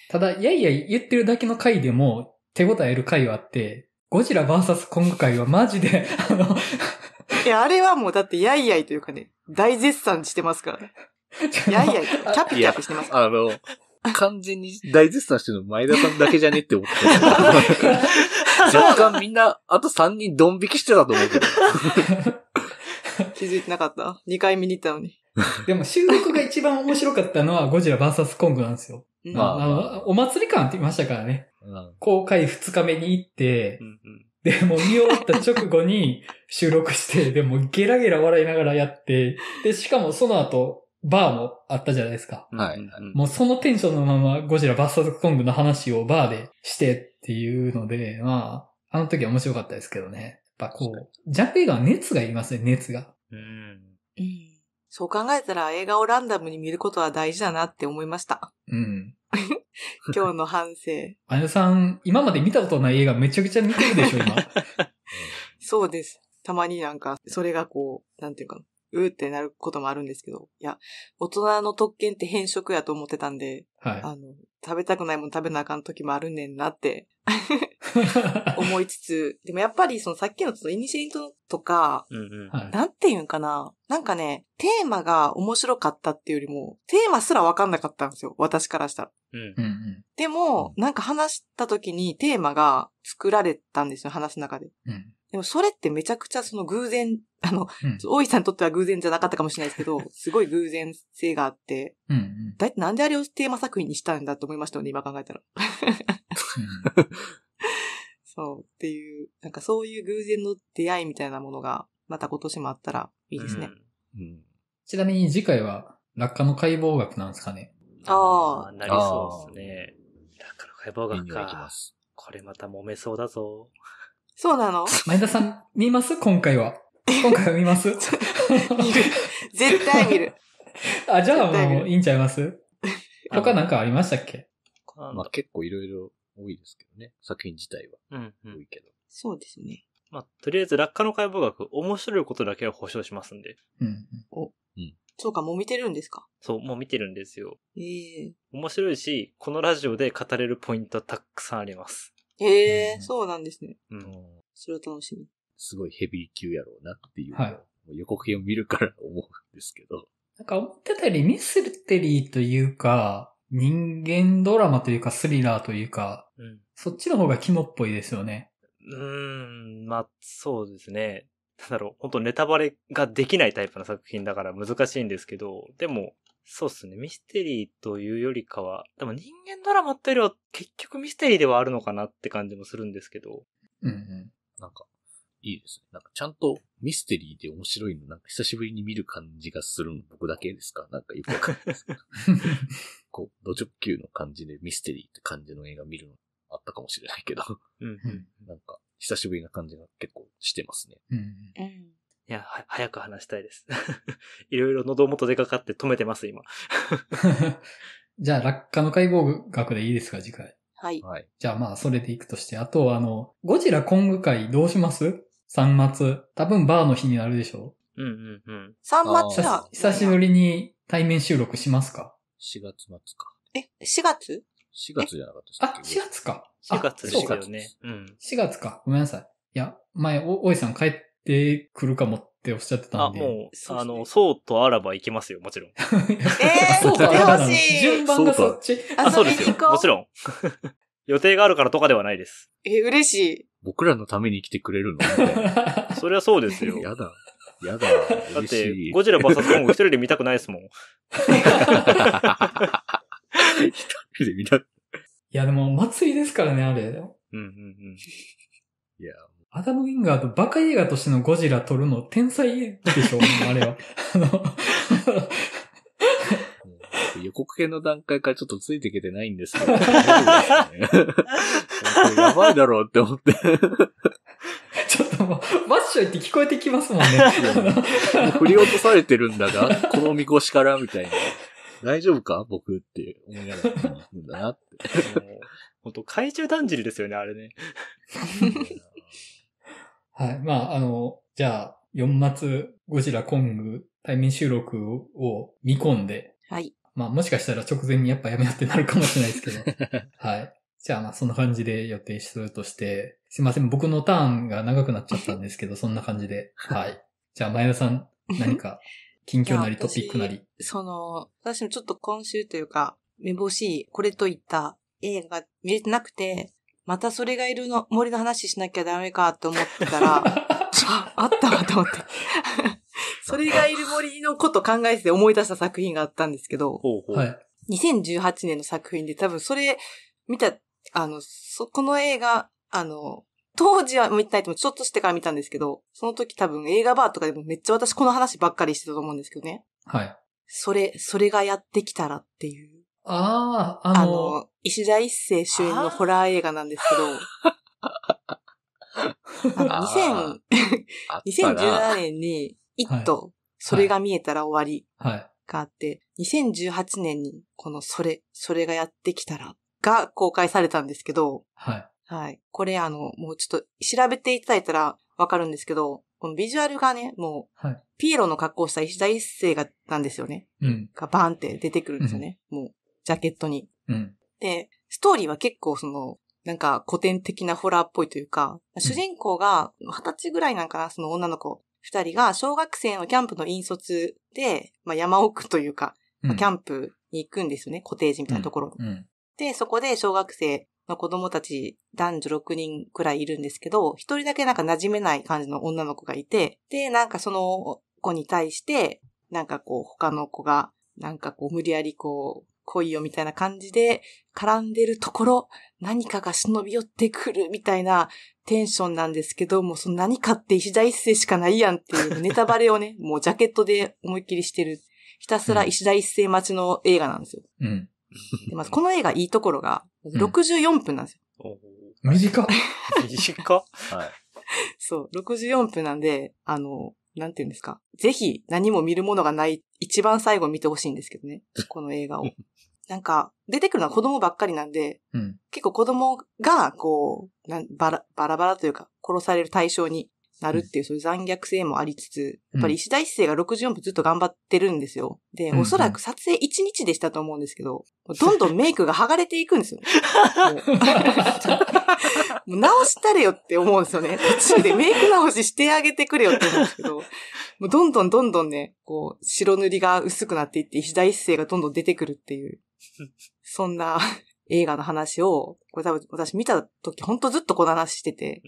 ただ、やいやい言ってるだけの回でも手応える回はあって、ゴジラ VS 今回はマジで、あのいや、あれはもうだってやいやいというかね、大絶賛してますからね。いやいや、キャピキャピしてますあの、完全に大絶賛してるの前田さんだけじゃねって思ってた。[laughs] 若干みんな、あと3人ドン引きしてたと思うけど。気づいてなかった。2回見に行ったのに。でも収録が一番面白かったのはゴジラ VS コングなんですよ。まあ、あの、お祭り感って言いましたからね。公開2日目に行って、うんうんで、もう見終わった直後に収録して、でもゲラゲラ笑いながらやって、で、しかもその後、バーもあったじゃないですか。はい。もうそのテンションのままゴジラバッサスコングの話をバーでしてっていうので、まあ、あの時は面白かったですけどね。やっぱこう、ジャンプ映画は熱がいますね、熱が。うん。そう考えたら映画をランダムに見ることは大事だなって思いました。うん。[laughs] 今日の反省。あやさん、今まで見たことない映画めちゃくちゃ見てるでしょ、今。[laughs] そうです。たまになんか、それがこう、なんていうか、うってなることもあるんですけど、いや、大人の特権って変色やと思ってたんで、はい、あの、食べたくないもの食べなあかん時もあるねんなって [laughs] 思いつつ、でもやっぱりそのさっきのイニシエントとか、うんうんなんて言うんかな、なんかね、テーマが面白かったっていうよりも、テーマすらわかんなかったんですよ、私からしたら。うんうんうん、でも、なんか話した時にテーマが作られたんですよ、話の中で。うんでもそれってめちゃくちゃその偶然、あの、うん、大井さんにとっては偶然じゃなかったかもしれないですけど、[laughs] すごい偶然性があって、うんうん、だいたいなんであれをテーマ作品にしたんだと思いましたよね、今考えたら。[laughs] そう、っていう、なんかそういう偶然の出会いみたいなものが、また今年もあったらいいですね。うん、うん、ちなみに次回は、落下の解剖学なんですかね。ああ、なりそうですね。落下の解剖学か。これまた揉めそうだぞ。そうなの [laughs] 前田さん、見ます今回は。今回は見ます見る。絶対見る。[laughs] あ、じゃあもういいんちゃいます [laughs] 他なんかありましたっけまあ結構いろいろ多いですけどね。作品自体は。うん多いけど。そうですね。まあとりあえず落下の解剖学、面白いことだけは保証しますんで。うん、うん。お。うん。そうか、もう見てるんですかそう、もう見てるんですよ。ええー、面白いし、このラジオで語れるポイントはたくさんあります。へえ、うん、そうなんですね。うん。それは楽しみ。すごいヘビー級やろうなっていう、はい、予告編を見るから思うんですけど。なんか思ってたよりミステリーというか、人間ドラマというかスリラーというか、うん、そっちの方が肝っぽいですよね。うーん、まあ、そうですね。なんだろう、本当ネタバレができないタイプの作品だから難しいんですけど、でも、そうっすね。ミステリーというよりかは、でも人間ドラマってよりは結局ミステリーではあるのかなって感じもするんですけど。うんうん。なんか、いいですね。なんかちゃんとミステリーで面白いの、なんか久しぶりに見る感じがするの僕だけですかなんかよくわかんないです。[laughs] こう、ド直球の感じでミステリーって感じの映画見るのあったかもしれないけど。うんうん。なんか、久しぶりな感じが結構してますね。うん、うん。いや、は、早く話したいです。[laughs] いろいろ喉元でかかって止めてます、今。[laughs] じゃあ、落下の解剖学でいいですか、次回。はい。はい。じゃあまあ、それでいくとして、あとはあの、ゴジラコング会どうします ?3 末。多分バーの日になるでしょうんうんうん。3末だ。久しぶりに対面収録しますか ?4 月末か。え、4月 ?4 月じゃなかったっすかあ、4月か。4月ですよね。うん。4月か。ごめんなさい。いや、前、お、おいさん帰って、てくるかもっておっしゃってたんで。あ、もう、あの、そうとあらば行きますよ、もちろん。[laughs] えー、そうとあらば順番がそっち。あ、そうですよ。もちろん。[laughs] 予定があるからとかではないです。え、嬉しい。僕らのために来てくれるの [laughs] そりゃそうですよ。やだ。やだ。だって、ゴジラパ s コング一人で見たくないですもん。一人で見たいや、でも、祭りですからね、あれ。うんうんうん。いや、アダム・ィンガーとバカ映画としてのゴジラ撮るの天才でしょ、あれは。あ [laughs] の予告編の段階からちょっとついてきてないんですけど、やばいだろうって思って。ちょっともう、マッショイって聞こえてきますもんね。振り落とされてるんだが、このみこしからみたいな。大丈夫か僕って思いながら、だなって。本当怪獣だんじりですよね、あれね。[laughs] はい。まあ、あの、じゃあ、4末ゴジラコング対面収録を見込んで、はい。まあ、もしかしたら直前にやっぱやめようってなるかもしれないですけど、[laughs] はい。じゃあ、まあ、そんな感じで予定するとして、すいません。僕のターンが長くなっちゃったんですけど、そんな感じで。はい。じゃあ、前田さん、何か、[laughs] 近況なりトピックなり。その、私もちょっと今週というか、めぼしい、これといった映画見れてなくて、またそれがいるの森の話しなきゃダメかと思ってたら、[laughs] あ、ったわと思って。[laughs] それがいる森のこと考えてて思い出した作品があったんですけど、ほうほうはい、2018年の作品で多分それ見た、あの、そ、この映画、あの、当時は見てないともちょっとしてから見たんですけど、その時多分映画バーとかでもめっちゃ私この話ばっかりしてたと思うんですけどね。はい。それ、それがやってきたらっていうああ、あの、石田一世主演のホラー映画なんですけど、2017 [laughs] 年に、イット、それが見えたら終わりがあって、2018年にこのそれ、それがやってきたらが公開されたんですけど、はい。はい。これあの、もうちょっと調べていただいたらわかるんですけど、このビジュアルがね、もう、ピエロの格好した石田一世が、なんですよね。うん。がバーンって出てくるんですよね。うん、もう、ジャケットに。うん、で、ストーリーは結構その、なんか古典的なホラーっぽいというか、主人公が二十歳ぐらいなんかな、その女の子二人が小学生のキャンプの引率で、まあ、山奥というか、まあ、キャンプに行くんですよね、コテージみたいなところに。うんうん、で、そこで小学生の子供たち男女6人くらいいるんですけど、一人だけなんか馴染めない感じの女の子がいて、で、なんかその子に対して、なんかこう他の子が、なんかこう無理やりこう来いよみたいな感じで絡んでるところ、何かが忍び寄ってくるみたいなテンションなんですけど、もうその何かって石田一世しかないやんっていうネタバレをね、[laughs] もうジャケットで思いっきりしてる。ひたすら石田一世待ちの映画なんですよ。うん。でまずこの映画いいところが、64分なんですよ。うん、短 [laughs] 短はい。[laughs] そう、64分なんで、あの、なんて言うんですか。ぜひ何も見るものがない、一番最後見てほしいんですけどね。[laughs] この映画を。なんか、出てくるのは子供ばっかりなんで、うん、結構子供が、こうバラ、バラバラというか、殺される対象になるっていう、そういう残虐性もありつつ、やっぱり石田一世が64分ずっと頑張ってるんですよ。で、おそらく撮影1日でしたと思うんですけど、どんどんメイクが剥がれていくんですよ、[laughs] もう直したれよって思うんですよね。途中でメイク直ししてあげてくれよって思うんですけど、もうどんどんどんどんね、こう、白塗りが薄くなっていって、石田一世がどんどん出てくるっていう、そんな [laughs] 映画の話を、これ多分私見た時ほんとずっとこの話してて、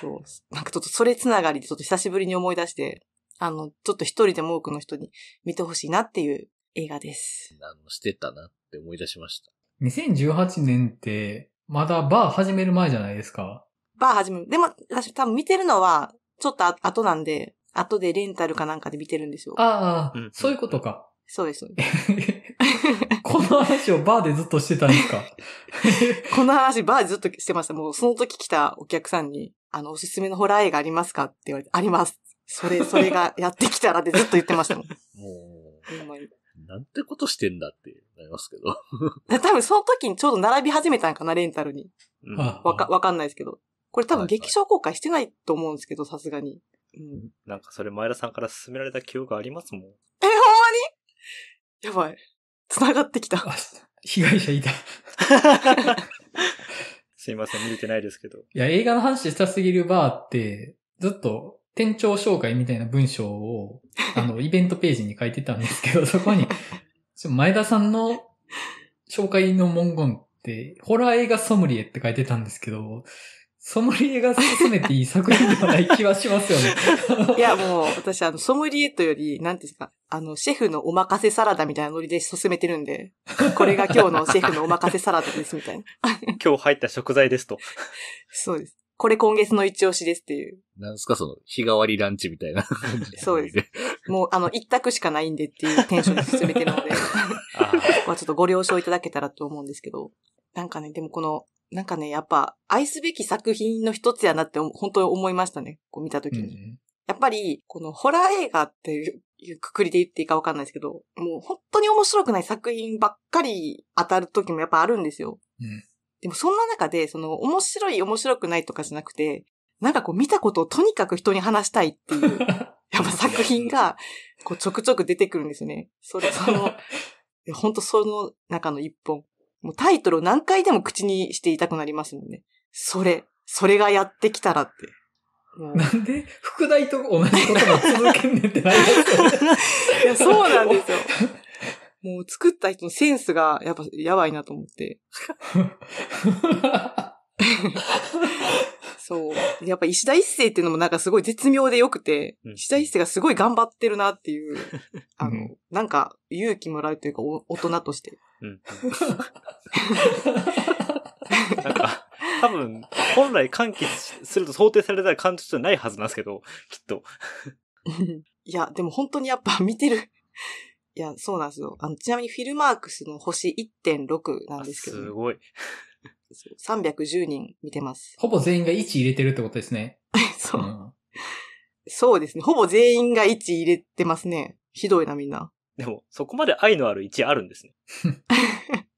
そう。なんかちょっとそれつながりでちょっと久しぶりに思い出して、あの、ちょっと一人でも多くの人に見てほしいなっていう映画です。あの、してたなって思い出しました。2018年って、まだバー始める前じゃないですか。バー始める。でも、私多分見てるのは、ちょっと後なんで、後でレンタルかなんかで見てるんですよ。ああ、そういうことか。そうです。[laughs] [laughs] この話をバーでずっとしてたんですか [laughs] この話バーでずっとしてました。もうその時来たお客さんに、あの、おすすめのホラー映画ありますかって言われて、あります。それ、[laughs] それがやってきたらってずっと言ってましたもん。もほんまに。う、なんてことしてんだってなりますけど。多分その時にちょうど並び始めたんかな、レンタルに。うんわか、わかんないですけど。これ多分劇場公開してないと思うんですけど、さすがに。うん。なんかそれ前田さんから勧められた記憶ありますもん。え、ほんまにやばい。繋がってきた。被害者いた。[laughs] すいません、見れてないですけど。いや、映画の話したすぎるバーって、ずっと店長紹介みたいな文章を、あの、[laughs] イベントページに書いてたんですけど、そこに、前田さんの紹介の文言って、ホラー映画ソムリエって書いてたんですけど、ソムリエが進めていい作品ではない気はしますよね。[laughs] いや、もう、私、あの、ソムリエとより、なんていうんですか、あの、シェフのお任せサラダみたいなノリで進めてるんで、[laughs] これが今日のシェフのお任せサラダです、みたいな。[laughs] 今日入った食材ですと。そうです。これ今月の一押しですっていう。なんですか、その、日替わりランチみたいな。そうです。もう、あの、一択しかないんでっていうテンションで進めてるので、ここはちょっとご了承いただけたらと思うんですけど、なんかね、でもこの、なんかね、やっぱ、愛すべき作品の一つやなって、本当に思いましたね。こう見たときに。うん、やっぱり、このホラー映画っていうくくりで言っていいかわかんないですけど、もう本当に面白くない作品ばっかり当たる時もやっぱあるんですよ。うん、でもそんな中で、その面白い面白くないとかじゃなくて、なんかこう見たことをとにかく人に話したいっていう、[laughs] やっぱ作品が、こうちょくちょく出てくるんですね。それ、その、[laughs] 本当その中の一本。もうタイトルを何回でも口にしていたくなりますもんね。それ、それがやってきたらって。なんで、副題と同じことが続けんねんってなりますそうなんですよ。もう作った人のセンスがやっぱやばいなと思って。[laughs] そう。やっぱ石田一世っていうのもなんかすごい絶妙で良くて、うん、石田一世がすごい頑張ってるなっていう、[laughs] あの、うん、なんか勇気もらうというか、大人として。うん。なんか、多分、本来完結すると想定された感じじゃないはずなんですけど、きっと。[laughs] いや、でも本当にやっぱ見てる。いや、そうなんですよ。あの、ちなみにフィルマークスの星1.6なんですけど、すごい。310人見てます。ほぼ全員が1入れてるってことですね。[laughs] そう、うん、そうですね。ほぼ全員が1入れてますね。ひどいな、みんな。でも、そこまで愛のある置あるんですね。[laughs]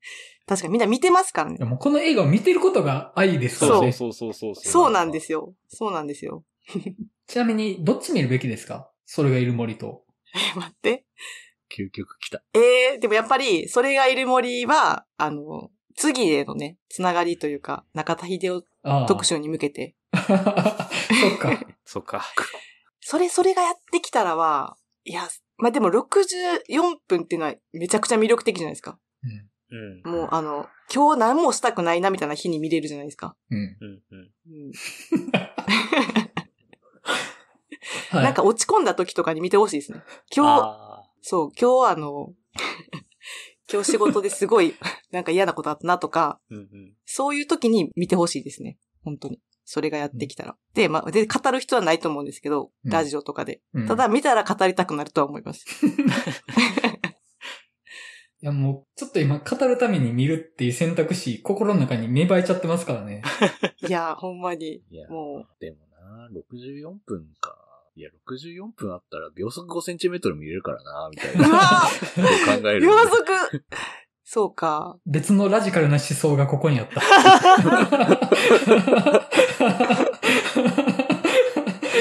確かにみんな見てますからね。もこの映画を見てることが愛ですからね。そうそうそうそうそう。そうなんですよ。そうなんですよ。[laughs] ちなみに、どっち見るべきですかそれがいる森と。え、待って。究極来た。ええー、でもやっぱり、それがいる森は、あの、次へのね、つながりというか、中田秀夫特集に向けて。[laughs] そっか。そっか。それ、それがやってきたらは、いや、まあでも64分っていうのはめちゃくちゃ魅力的じゃないですか。うん、うん。もうあの、今日何もしたくないなみたいな日に見れるじゃないですか。うん。うんうんうん、なんか落ち込んだ時とかに見てほしいですね。今日、そう、今日あの、今日仕事ですごいなんか嫌なことあったなとか、うんうんそういう時に見てほしいですね。本当に。それがやってきたら。で、まあ、で、語る人はないと思うんですけど、うんラジオとかで。ただ、見たら語りたくなるとは思います。[laughs] いや、もう、ちょっと今語るために見るっていう選択肢、心の中に芽生えちゃってますからね。[laughs] いや、ほんまに。いや、もでもな、64分か。いや、64分あったら秒速5センチメートル見れるからな、みたいな。うわ [laughs] 考える秒速そうか。別のラジカルな思想がここにあった。[laughs] い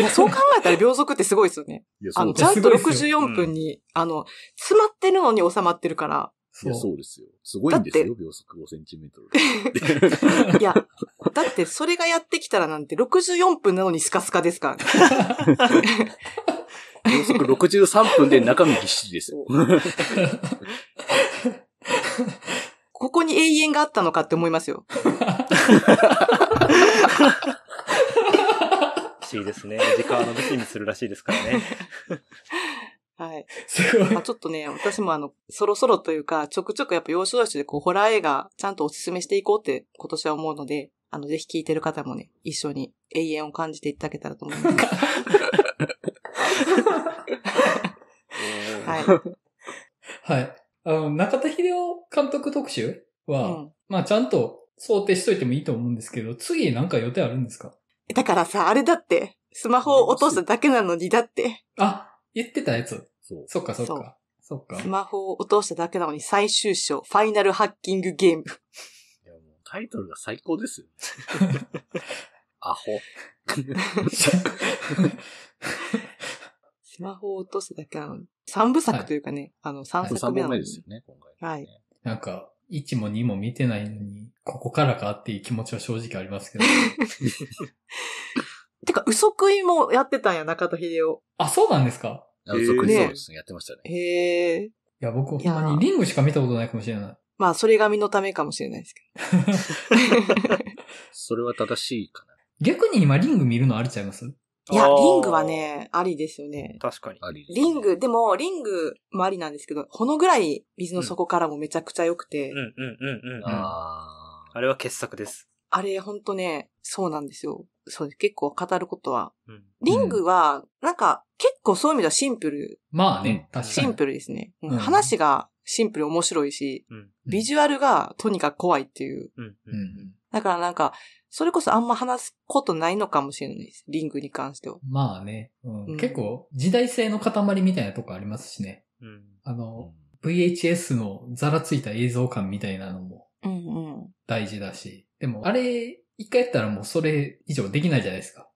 や、そう考えたら秒速ってすごいですよね。あの、ちゃんと64分に、うん、あの、詰まってるのに収まってるから。そうですよ。すごいんですよ、秒速5センチメートル。[laughs] いや、だってそれがやってきたらなんて64分なのにスカスカですから、ね。[laughs] 秒速63分で中身ぎっしりですよ。[laughs] ここに永遠があったのかって思いますよ。不思議ですね。時間の武器にするらしいですからね。[laughs] はい。すごい。まあ、ちょっとね、私もあの、そろそろというか、ちょくちょくやっぱ幼少年でこう、ホラー映画、ちゃんとお勧めしていこうって今年は思うので、あの、ぜひ聞いてる方もね、一緒に永遠を感じていただけたらと思います。[laughs] はい。はい。あの、中田秀夫監督特集は、うんまあちゃんと想定しといてもいいと思うんですけど、次なんか予定あるんですかだからさ、あれだって、スマホを落とすだけなのにだって。あ、言ってたやつ。そう。そっかそっか。そっか。スマホを落としただけなのに最終章、ファイナルハッキングゲーム。いやもうタイトルが最高ですよ。[laughs] アホ。[laughs] [laughs] スマホを落とすだけなの。三部作というかね、はい、あの、三作目なの、ね。目ですよね、今回、はい。なんか、1も2も見てないのに、ここからかっていう気持ちは正直ありますけど、[laughs] てか、嘘食いもやってたんや、中田秀夫。あ、そうなんですか嘘食いそうですね、やってましたね。へえ。いや、僕、ほんまにリングしか見たことないかもしれない。まあ、それが身のためかもしれないですけど。[laughs] [laughs] それは正しいかな。逆に今、リング見るのあれちゃいますいや、リングはね、ありですよね。確かに。あり、リング、でも、リングもありなんですけど、このぐらい水の底からもめちゃくちゃ良くて。うん、うん、うん、うん。ああれは傑作です。あれ、ほんとね、そうなんですよ。そうです。結構語ることは。うん、リングは、なんか、結構そういう意味ではシンプル。まあね、確かに。シンプルですね。うん、話がシンプル面白いし、うん、ビジュアルがとにかく怖いっていう。うううん、ん、ん。だからなんか、それこそあんま話すことないのかもしれないです。リングに関しては。まあね。うん、うん、結構、時代性の塊みたいなとこありますしね。うん、あの、VHS のざらついた映像感みたいなのも、大事だし。うんうん、でも、あれ、一回やったらもうそれ以上できないじゃないですか。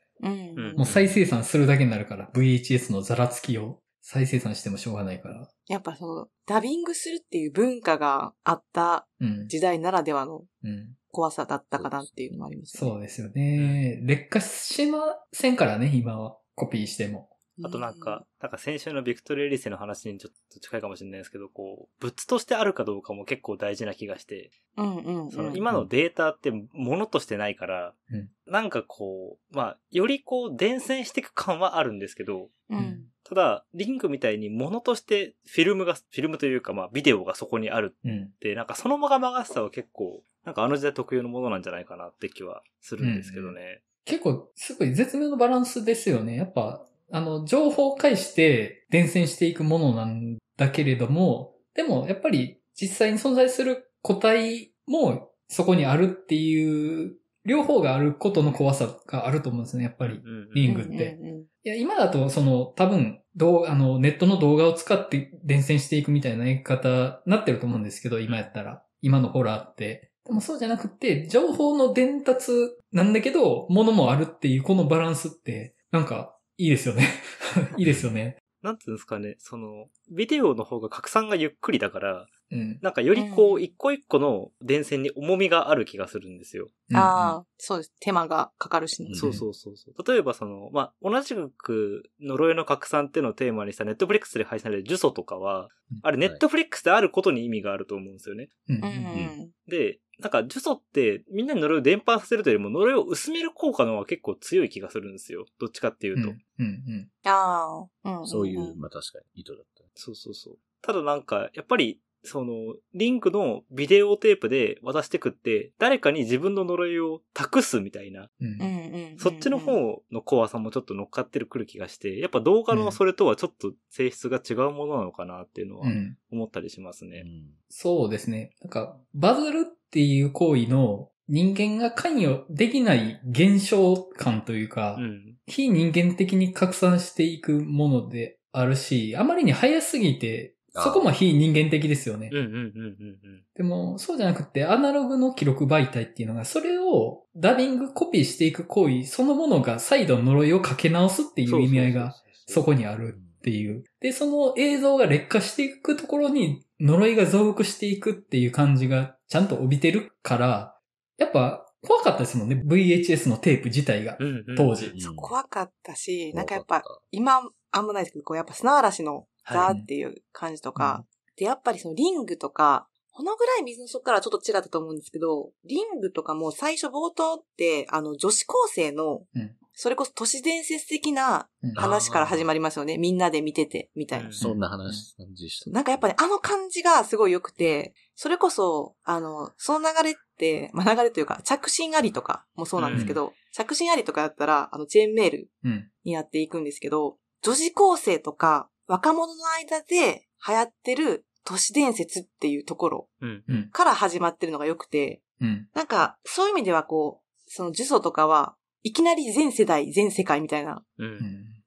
もう再生産するだけになるから、VHS のざらつきを再生産してもしょうがないから。やっぱそう、ダビングするっていう文化があった時代ならではの怖さだったかなっていうのもありますね。そうですよね。劣化しませんからね、今は。コピーしても。あとなんか、なんか先週のビクトリー・エリセの話にちょっと近いかもしれないですけど、こう、物としてあるかどうかも結構大事な気がして、その今のデータって物としてないから、うん、なんかこう、まあ、よりこう、伝染していく感はあるんですけど、うん、ただ、リンクみたいに物としてフィルムが、フィルムというかまあビデオがそこにあるって、うん、なんかそのまがまがしさは結構、なんかあの時代特有のものなんじゃないかなって気はするんですけどね。うん、結構、すごい絶妙のバランスですよね。やっぱ、あの、情報を介して伝染していくものなんだけれども、でもやっぱり実際に存在する個体もそこにあるっていう両方があることの怖さがあると思うんですね、やっぱり。リングって。いや、今だと、その、多分、どう、あの、ネットの動画を使って伝染していくみたいなやり方なってると思うんですけど、今やったら。今のホラーって。でもそうじゃなくて、情報の伝達なんだけど、ものもあるっていうこのバランスって、なんか、いいですよね。[laughs] いいですよね。なんていうんですかね、その、ビデオの方が拡散がゆっくりだから、うん、なんかよりこう、一個一個の電線に重みがある気がするんですよ。うん、ああ、そうです。手間がかかるしね。そうそうそうそう。例えばその、まあ、同じく呪いの拡散っていうのをテーマにしたネットフリックスで配信される呪詛とかは、あれネットフリックスであることに意味があると思うんですよね。うん、で、なんか呪詛ってみんなに呪いを伝播させるというよりも呪いを薄める効果の方が結構強い気がするんですよ。どっちかっていうと。うんうん。ああ、うん。そういう、まあ確かに意図だった。そうそうそう。ただなんか、やっぱりその、リンクのビデオテープで渡してくって、誰かに自分の呪いを託すみたいな、うん、そっちの方の怖さもちょっと乗っかってくる気がして、やっぱ動画のそれとはちょっと性質が違うものなのかなっていうのは思ったりしますね。うんうん、そうですね。なんか、バズるっていう行為の人間が関与できない現象感というか、非人間的に拡散していくものであるし、あまりに早すぎてそこも非人間的ですよね。でも、そうじゃなくて、アナログの記録媒体っていうのが、それをダビングコピーしていく行為そのものが再度呪いをかけ直すっていう意味合いがそこにあるっていう。で、その映像が劣化していくところに呪いが増幅していくっていう感じがちゃんと帯びてるから、やっぱ怖かったですもんね、VHS のテープ自体が、当時。怖かったし、なんかやっぱ今あんまないですけど、こうやっぱ砂嵐のザーっていう感じとか、はいうん、で、やっぱりそのリングとか、このぐらい水の底からちょっと違ったと思うんですけど、リングとかも最初冒頭って、あの、女子高生の、それこそ都市伝説的な話から始まりますよね。うん、みんなで見てて、みたいな。そんな話、感じした。なんかやっぱね、あの感じがすごい良くて、それこそ、あの、その流れって、まあ、流れというか、着信ありとかもそうなんですけど、うん、着信ありとかだったら、あの、チェーンメールにやっていくんですけど、女子高生とか、若者の間で流行ってる都市伝説っていうところから始まってるのが良くて、うんうん、なんか、そういう意味ではこう、その呪詛とかは、いきなり全世代、全世界みたいな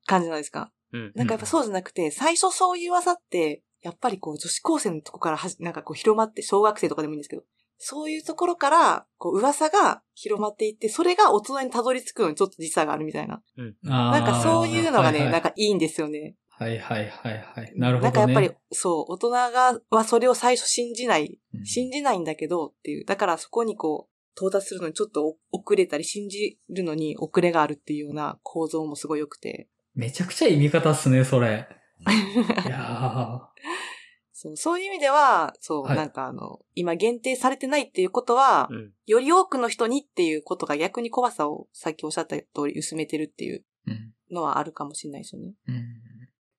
感じじゃないですか。うん、なんかやっぱそうじゃなくて、最初そういう噂って、やっぱりこう女子高生のとこからはじ、なんかこう広まって、小学生とかでもいいんですけど、そういうところから、こう噂が広まっていって、それが大人にたどり着くのにちょっと時差があるみたいな。うん、なんかそういうのがね、はいはい、なんかいいんですよね。はいはいはいはい。なるほど、ね、なんかやっぱり、そう、大人が、はそれを最初信じない、信じないんだけどっていう。だからそこにこう、到達するのにちょっと遅れたり、信じるのに遅れがあるっていうような構造もすごい良くて。めちゃくちゃ意味方っすね、それ。[laughs] いやそう、そういう意味では、そう、はい、なんかあの、今限定されてないっていうことは、うん、より多くの人にっていうことが逆に怖さをさっきおっしゃった通り薄めてるっていうのはあるかもしれないですよね。うん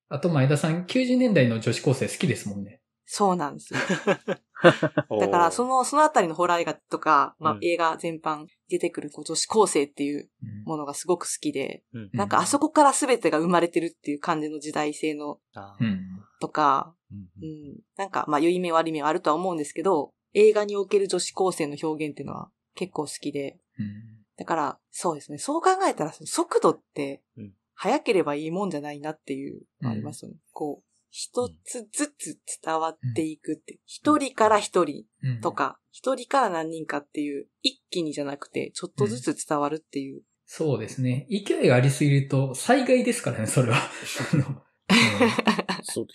あと前田さん、90年代の女子高生好きですもんね。そうなんですよ。[laughs] だから、その、そのあたりのホラー映画とか、まあ、映画全般出てくるこう女子高生っていうものがすごく好きで、うんなんかあそこから全てが生まれてるっていう感じの時代性のとか、うんうんなんか、まあ、良い面悪い面はあるとは思うんですけど、映画における女子高生の表現っていうのは結構好きで、うんだから、そうですね。そう考えたら、速度って早ければいいもんじゃないなっていうのありますよね。うん、こう、一つずつ伝わっていくって、一、うん、人から一人とか、一、うん、人から何人かっていう、一気にじゃなくて、ちょっとずつ伝わるっていう。そうですね。勢いがありすぎると、災害ですからね、それは。[laughs] そうですね、確かに。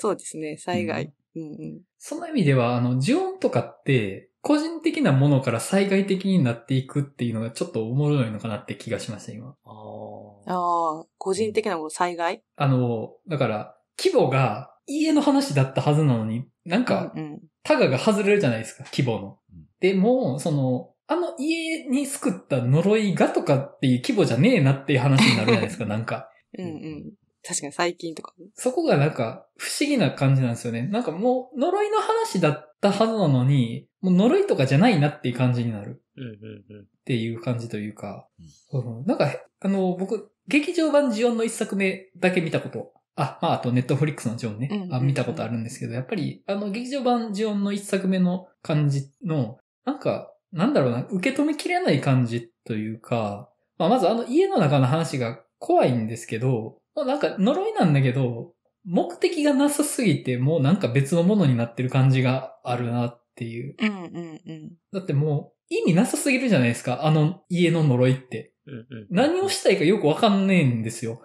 そうですね、災害。うんうん、その意味では、あの、呪音とかって、個人的なものから災害的になっていくっていうのがちょっとおもろいのかなって気がしました、今。ああ。個人的なもの災害あの、だから、規模が家の話だったはずなのに、なんか、タガが外れるじゃないですか、規模の。でも、その、あの家に作った呪いがとかっていう規模じゃねえなっていう話になるじゃないですか、[laughs] なんか。うんうん。確かに最近とか。そこがなんか不思議な感じなんですよね。なんかもう呪いの話だったはずなのに、もう呪いとかじゃないなっていう感じになる。っていう感じというか。うん、なんか、あの、僕、劇場版ジオンの一作目だけ見たことあ、まあ、あとネットフリックスのジオンね。あ見たことあるんですけど、やっぱり、あの、劇場版ジオンの一作目の感じの、なんか、なんだろうな、受け止めきれない感じというか、まあ、まずあの家の中の話が怖いんですけど、もうなんか呪いなんだけど、目的がなさすぎて、もうなんか別のものになってる感じがあるなっていう。うんうんうん。だってもう、意味なさすぎるじゃないですか、あの家の呪いって。うんうん、何をしたいかよくわかんねえんですよ。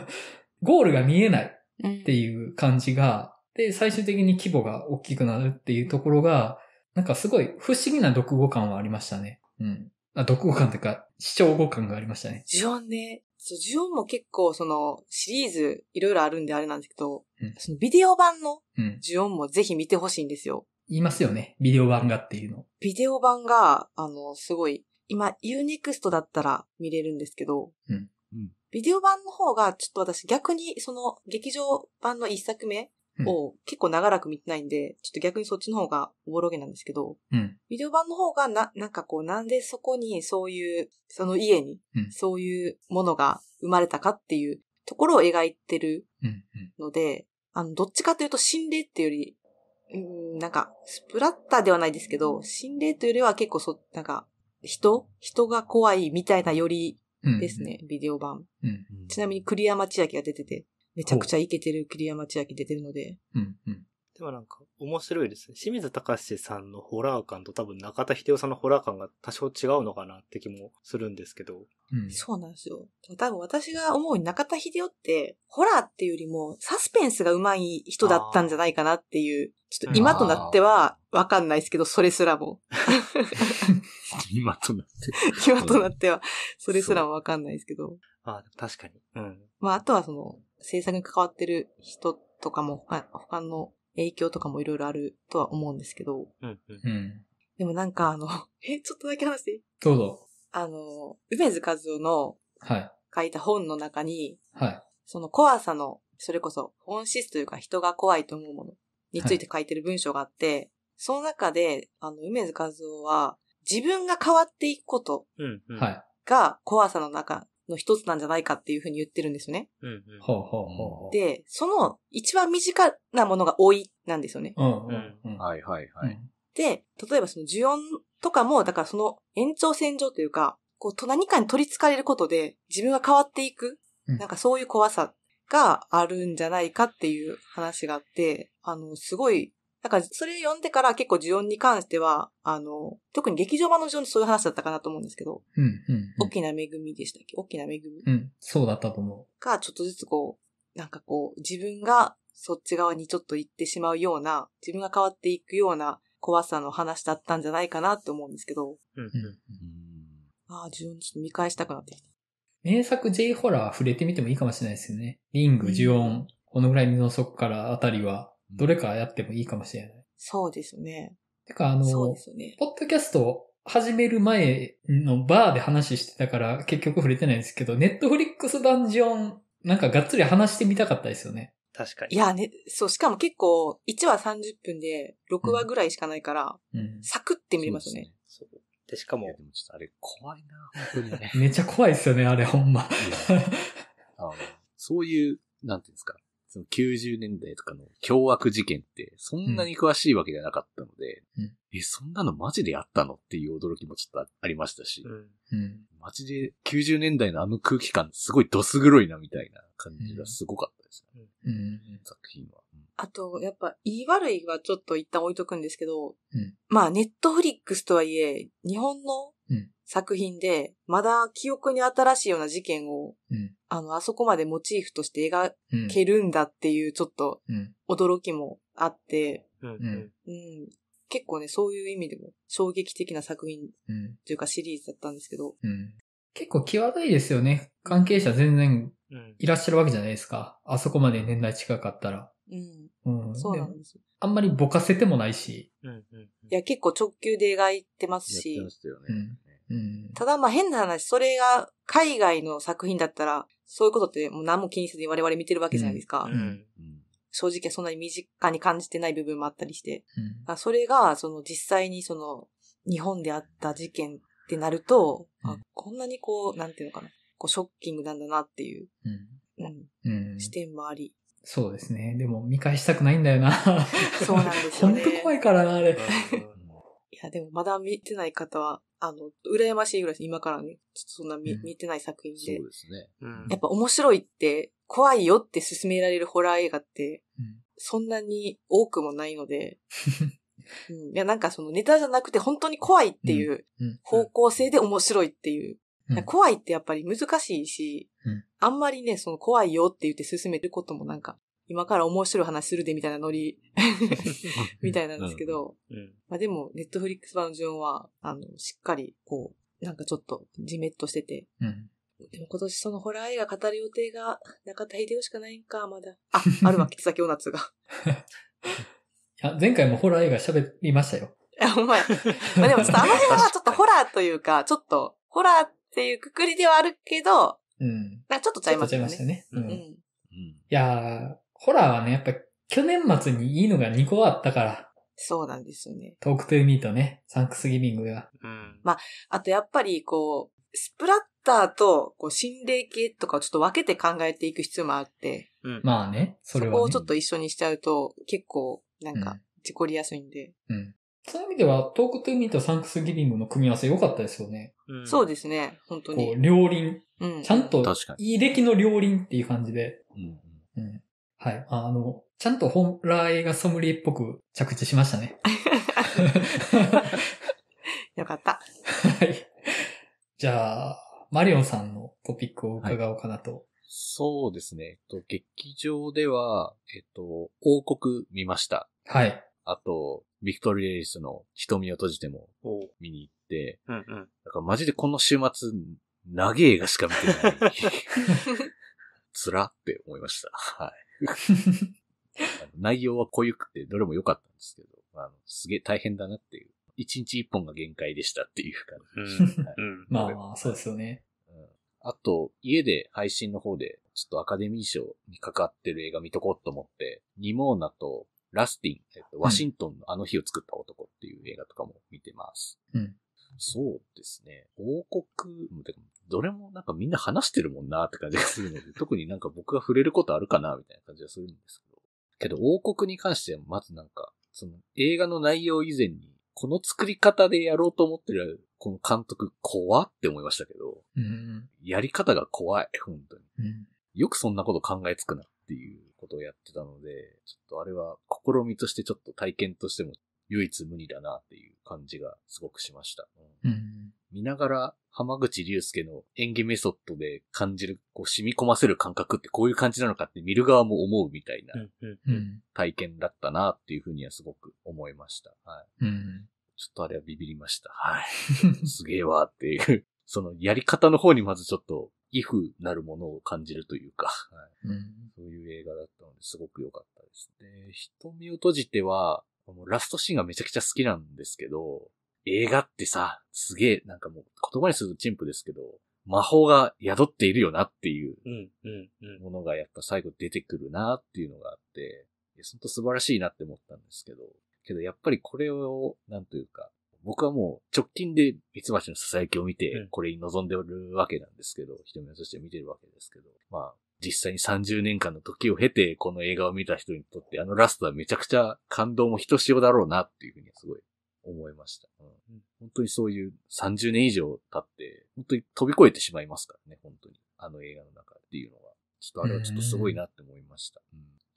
[laughs] ゴールが見えないっていう感じが、で、最終的に規模が大きくなるっていうところが、なんかすごい不思議な読語感はありましたね。うん。あ、読語感というか、視聴語感がありましたね。じゃね。そう、ジオンも結構そのシリーズいろいろあるんであれなんですけど、うん、そのビデオ版のジオンもぜひ見てほしいんですよ、うん。言いますよね。ビデオ版がっていうの。ビデオ版が、あの、すごい、今 Unext だったら見れるんですけど、うん、ビデオ版の方がちょっと私逆にその劇場版の一作目を結構長らく見てないんで、ちょっと逆にそっちの方がおぼろげなんですけど、うん、ビデオ版の方がな、なんかこう、なんでそこにそういう、その家に、そういうものが生まれたかっていうところを描いてるので、あの、どっちかというと心霊っていうより、うん、なんか、スプラッターではないですけど、心霊というよりは結構そ、なんか、人人が怖いみたいなよりですね、うんうん、ビデオ版、うんうん、ちなみに栗山千明が出てて、めちゃくちゃイケてる桐山千明出てるので。うんうん。でもなんか面白いですね。清水隆さんのホラー感と多分中田秀夫さんのホラー感が多少違うのかなって気もするんですけど。うん、そうなんですよ。多分私が思う中田秀夫って、ホラーっていうよりもサスペンスが上手い人だったんじゃないかなっていう、ちょっと今となってはわかんないですけど、それすらも。[laughs] 今となって。[laughs] 今となっては、それすらもわかんないですけど。あ確かに。うん。まあ、あとはその、制作に関わってる人とかも他、他の影響とかもいろいろあるとは思うんですけど。うんうん、でもなんかあの、[laughs] え、ちょっとだけ話していいどうぞ。あの、梅津和夫の、はい。書いた本の中に、はい。その怖さの、それこそ、本質というか人が怖いと思うものについて書いてる文章があって、はい、その中で、あの、梅津和夫は、自分が変わっていくことが怖さの中の一つなんじゃないかっていうふうに言ってるんですよね。うんうんで、その一番身近なものが老いなんですよね。うんうんうんはいはいはい。で、例えばその呪音とかも、だからその延長線上というか、こう、何かに取り憑かれることで自分が変わっていく、なんかそういう怖さがあるんじゃないかっていう話があって、あの、すごいだから、それ読んでから結構呪音に関しては、あの、特に劇場版の呪音ってそういう話だったかなと思うんですけど、うんうん、うん、大きな恵みでしたっけ大きな恵み。うん、そうだったと思う。が、ちょっとずつこう、なんかこう、自分がそっち側にちょっと行ってしまうような、自分が変わっていくような怖さの話だったんじゃないかなって思うんですけど。うんうん、うん、ああ、呪音ちょっと見返したくなってきた。名作 J ホラー触れてみてもいいかもしれないですよね。リング、呪音、このぐらいの底からあたりはどれかやってもいいかもしれない。そうですね。てか、あの、そうですね、ポッドキャスト始める前のバーで話してたから結局触れてないんですけど、ネットフリックスダンジョン、なんかがっつり話してみたかったですよね。確かに。いやね、そう、しかも結構、1話30分で6話ぐらいしかないから、うん、サクって見れますね。そうで、で、しかも、でもちょっとあれ怖いな、本当にね。[laughs] めっちゃ怖いですよね、あれ、ほんま。あのそういう、なんていうんですか、その90年代とかの凶悪事件って、そんなに詳しいわけじゃなかったので、うん、え、そんなのマジでやったのっていう驚きもちょっとありましたし、うん、マジで90年代のあの空気感、すごいドス黒いなみたいな感じがすごかったですね。うん、作品は。あと、やっぱ、言い悪いはちょっと一旦置いとくんですけど、うん、まあ、ネットフリックスとはいえ、日本の作品で、まだ記憶に新しいような事件を、うん、あの、あそこまでモチーフとして描けるんだっていう、ちょっと、驚きもあって、うん、うん、結構ね、そういう意味でも衝撃的な作品というかシリーズだったんですけど、うん、結構際どいですよね。関係者全然いらっしゃるわけじゃないですか。あそこまで年代近かったら。うん。そうなんです。あんまりぼかせてもないし。いや、結構直球で描いてますし。またよね。ただ、まあ変な話、それが海外の作品だったら、そういうことってもう何も気にせずに我々見てるわけじゃないですか。正直そんなに身近に感じてない部分もあったりして。うん、それが、その実際にその、日本であった事件ってなると、うん、こんなにこう、なんていうのかな、こうショッキングなんだなっていう、うん、うん、視点もあり、そうですね。でも見返したくないんだよな。そうなんですよね。本当怖いからな、あれ。いや、でもまだ見てない方は、あの、羨ましいぐらいです。今からね、ちょっとそんな見うん、見てない作品で。そうですね。うん、やっぱ面白いって、怖いよって勧められるホラー映画って、うん、そんなに多くもないので、うん、いや、なんかそのネタじゃなくて本当に怖いっていう方向性で面白いっていう怖いってやっぱり難しいし、うん、あんまりね、その怖いよって言って進めることもなんか、今から面白い話するでみたいなノリ [laughs] みたいなんですけど、うん、まあでも、ネットフリックス版のジョンは、あの、しっかり、こう、なんかちょっと、じめっとしてて、うん、でも今年そのホラー映画語る予定が中田秀夫しかないんか、まだ。あ、[laughs] あるわ、吉崎お夏が。[laughs] いや、前回もホラー映画喋りましたよ。いや、ほんまや。まあでもちょっとあの辺はちょっとホラーというか、ちょっと、ホラーっていうくくりではあるけど、うん。なんちょっとちゃいますよね。ちょっとちゃいましたね。うん。うん、いやー、ホラーはね、やっぱ去年末にいいのが2個あったから。そうなんですよね。トークトゥーミーとね、サンクスギビングが。うん。まあ、あとやっぱりこう、スプラッターとこう心霊系とかをちょっと分けて考えていく必要もあって。うん。まあね、それは、ね、そこをちょっと一緒にしちゃうと結構なんか、事故りやすいんで。うん。そういう意味では、トークトゥーミーとサンクスギビングの組み合わせ良かったですよね。うん、そうですね、本当に。こう、両輪。うん、ちゃんと、いい出来の両輪っていう感じで。うん、うん、はい。あの、ちゃんと本来がソムリエっぽく着地しましたね。[laughs] よかった。はい。じゃあ、マリオンさんのトピックを伺おうかなと。はい、そうですね。えっと、劇場では、えっと、王国見ました。はい。あと、ビクトリー・レイスの瞳を閉じても見に行って、うんうん、だからマジでこの週末、長い映画しか見てない。つ [laughs] らって思いました。はい。[laughs] 内容は濃ゆくて、どれも良かったんですけど、あのすげえ大変だなっていう。一日一本が限界でしたっていう感じでした。まあ、そうですよね。あと、家で配信の方で、ちょっとアカデミー賞にかかってる映画見とこうと思って、ニモーナとラスティン、えっと、ワシントンのあの日を作った男っていう映画とかも見てます。うん。そうですね。王国、どれもなんかみんな話してるもんなって感じがするので、[laughs] 特になんか僕が触れることあるかなみたいな感じがするんですけど。けど王国に関してはまずなんか、その映画の内容以前に、この作り方でやろうと思ってるこの監督怖って思いましたけど、うん、やり方が怖い、本当に。うん、よくそんなこと考えつくなっていうことをやってたので、ちょっとあれは試みとしてちょっと体験としても唯一無二だなっていう感じがすごくしました。うん、見ながら浜口竜介の演技メソッドで感じる、こう染み込ませる感覚ってこういう感じなのかって見る側も思うみたいな体験だったなっていうふうにはすごく思いました。はい。うん、ちょっとあれはビビりました。はい。[laughs] すげえわっていうそのやり方の方にまずちょっと、イフなるものを感じるというか、はいうん、そういう映画だったので、すごく良かったですね。瞳を閉じては、ラストシーンがめちゃくちゃ好きなんですけど、映画ってさ、すげえ、なんかもう言葉にすると陳腐ですけど、魔法が宿っているよなっていうものがやっぱ最後出てくるなっていうのがあって、本当素晴らしいなって思ったんですけど、けどやっぱりこれを、なんというか、僕はもう直近でミツバチの囁きを見て、これに臨んでおるわけなんですけど、うん、人目として見てるわけですけど、まあ、実際に30年間の時を経て、この映画を見た人にとって、あのラストはめちゃくちゃ感動もひとしおだろうなっていうふうにすごい思いました。うん、本当にそういう30年以上経って、本当に飛び越えてしまいますからね、本当に。あの映画の中っていうのは。ちょっとあれはちょっとすごいなって思いました。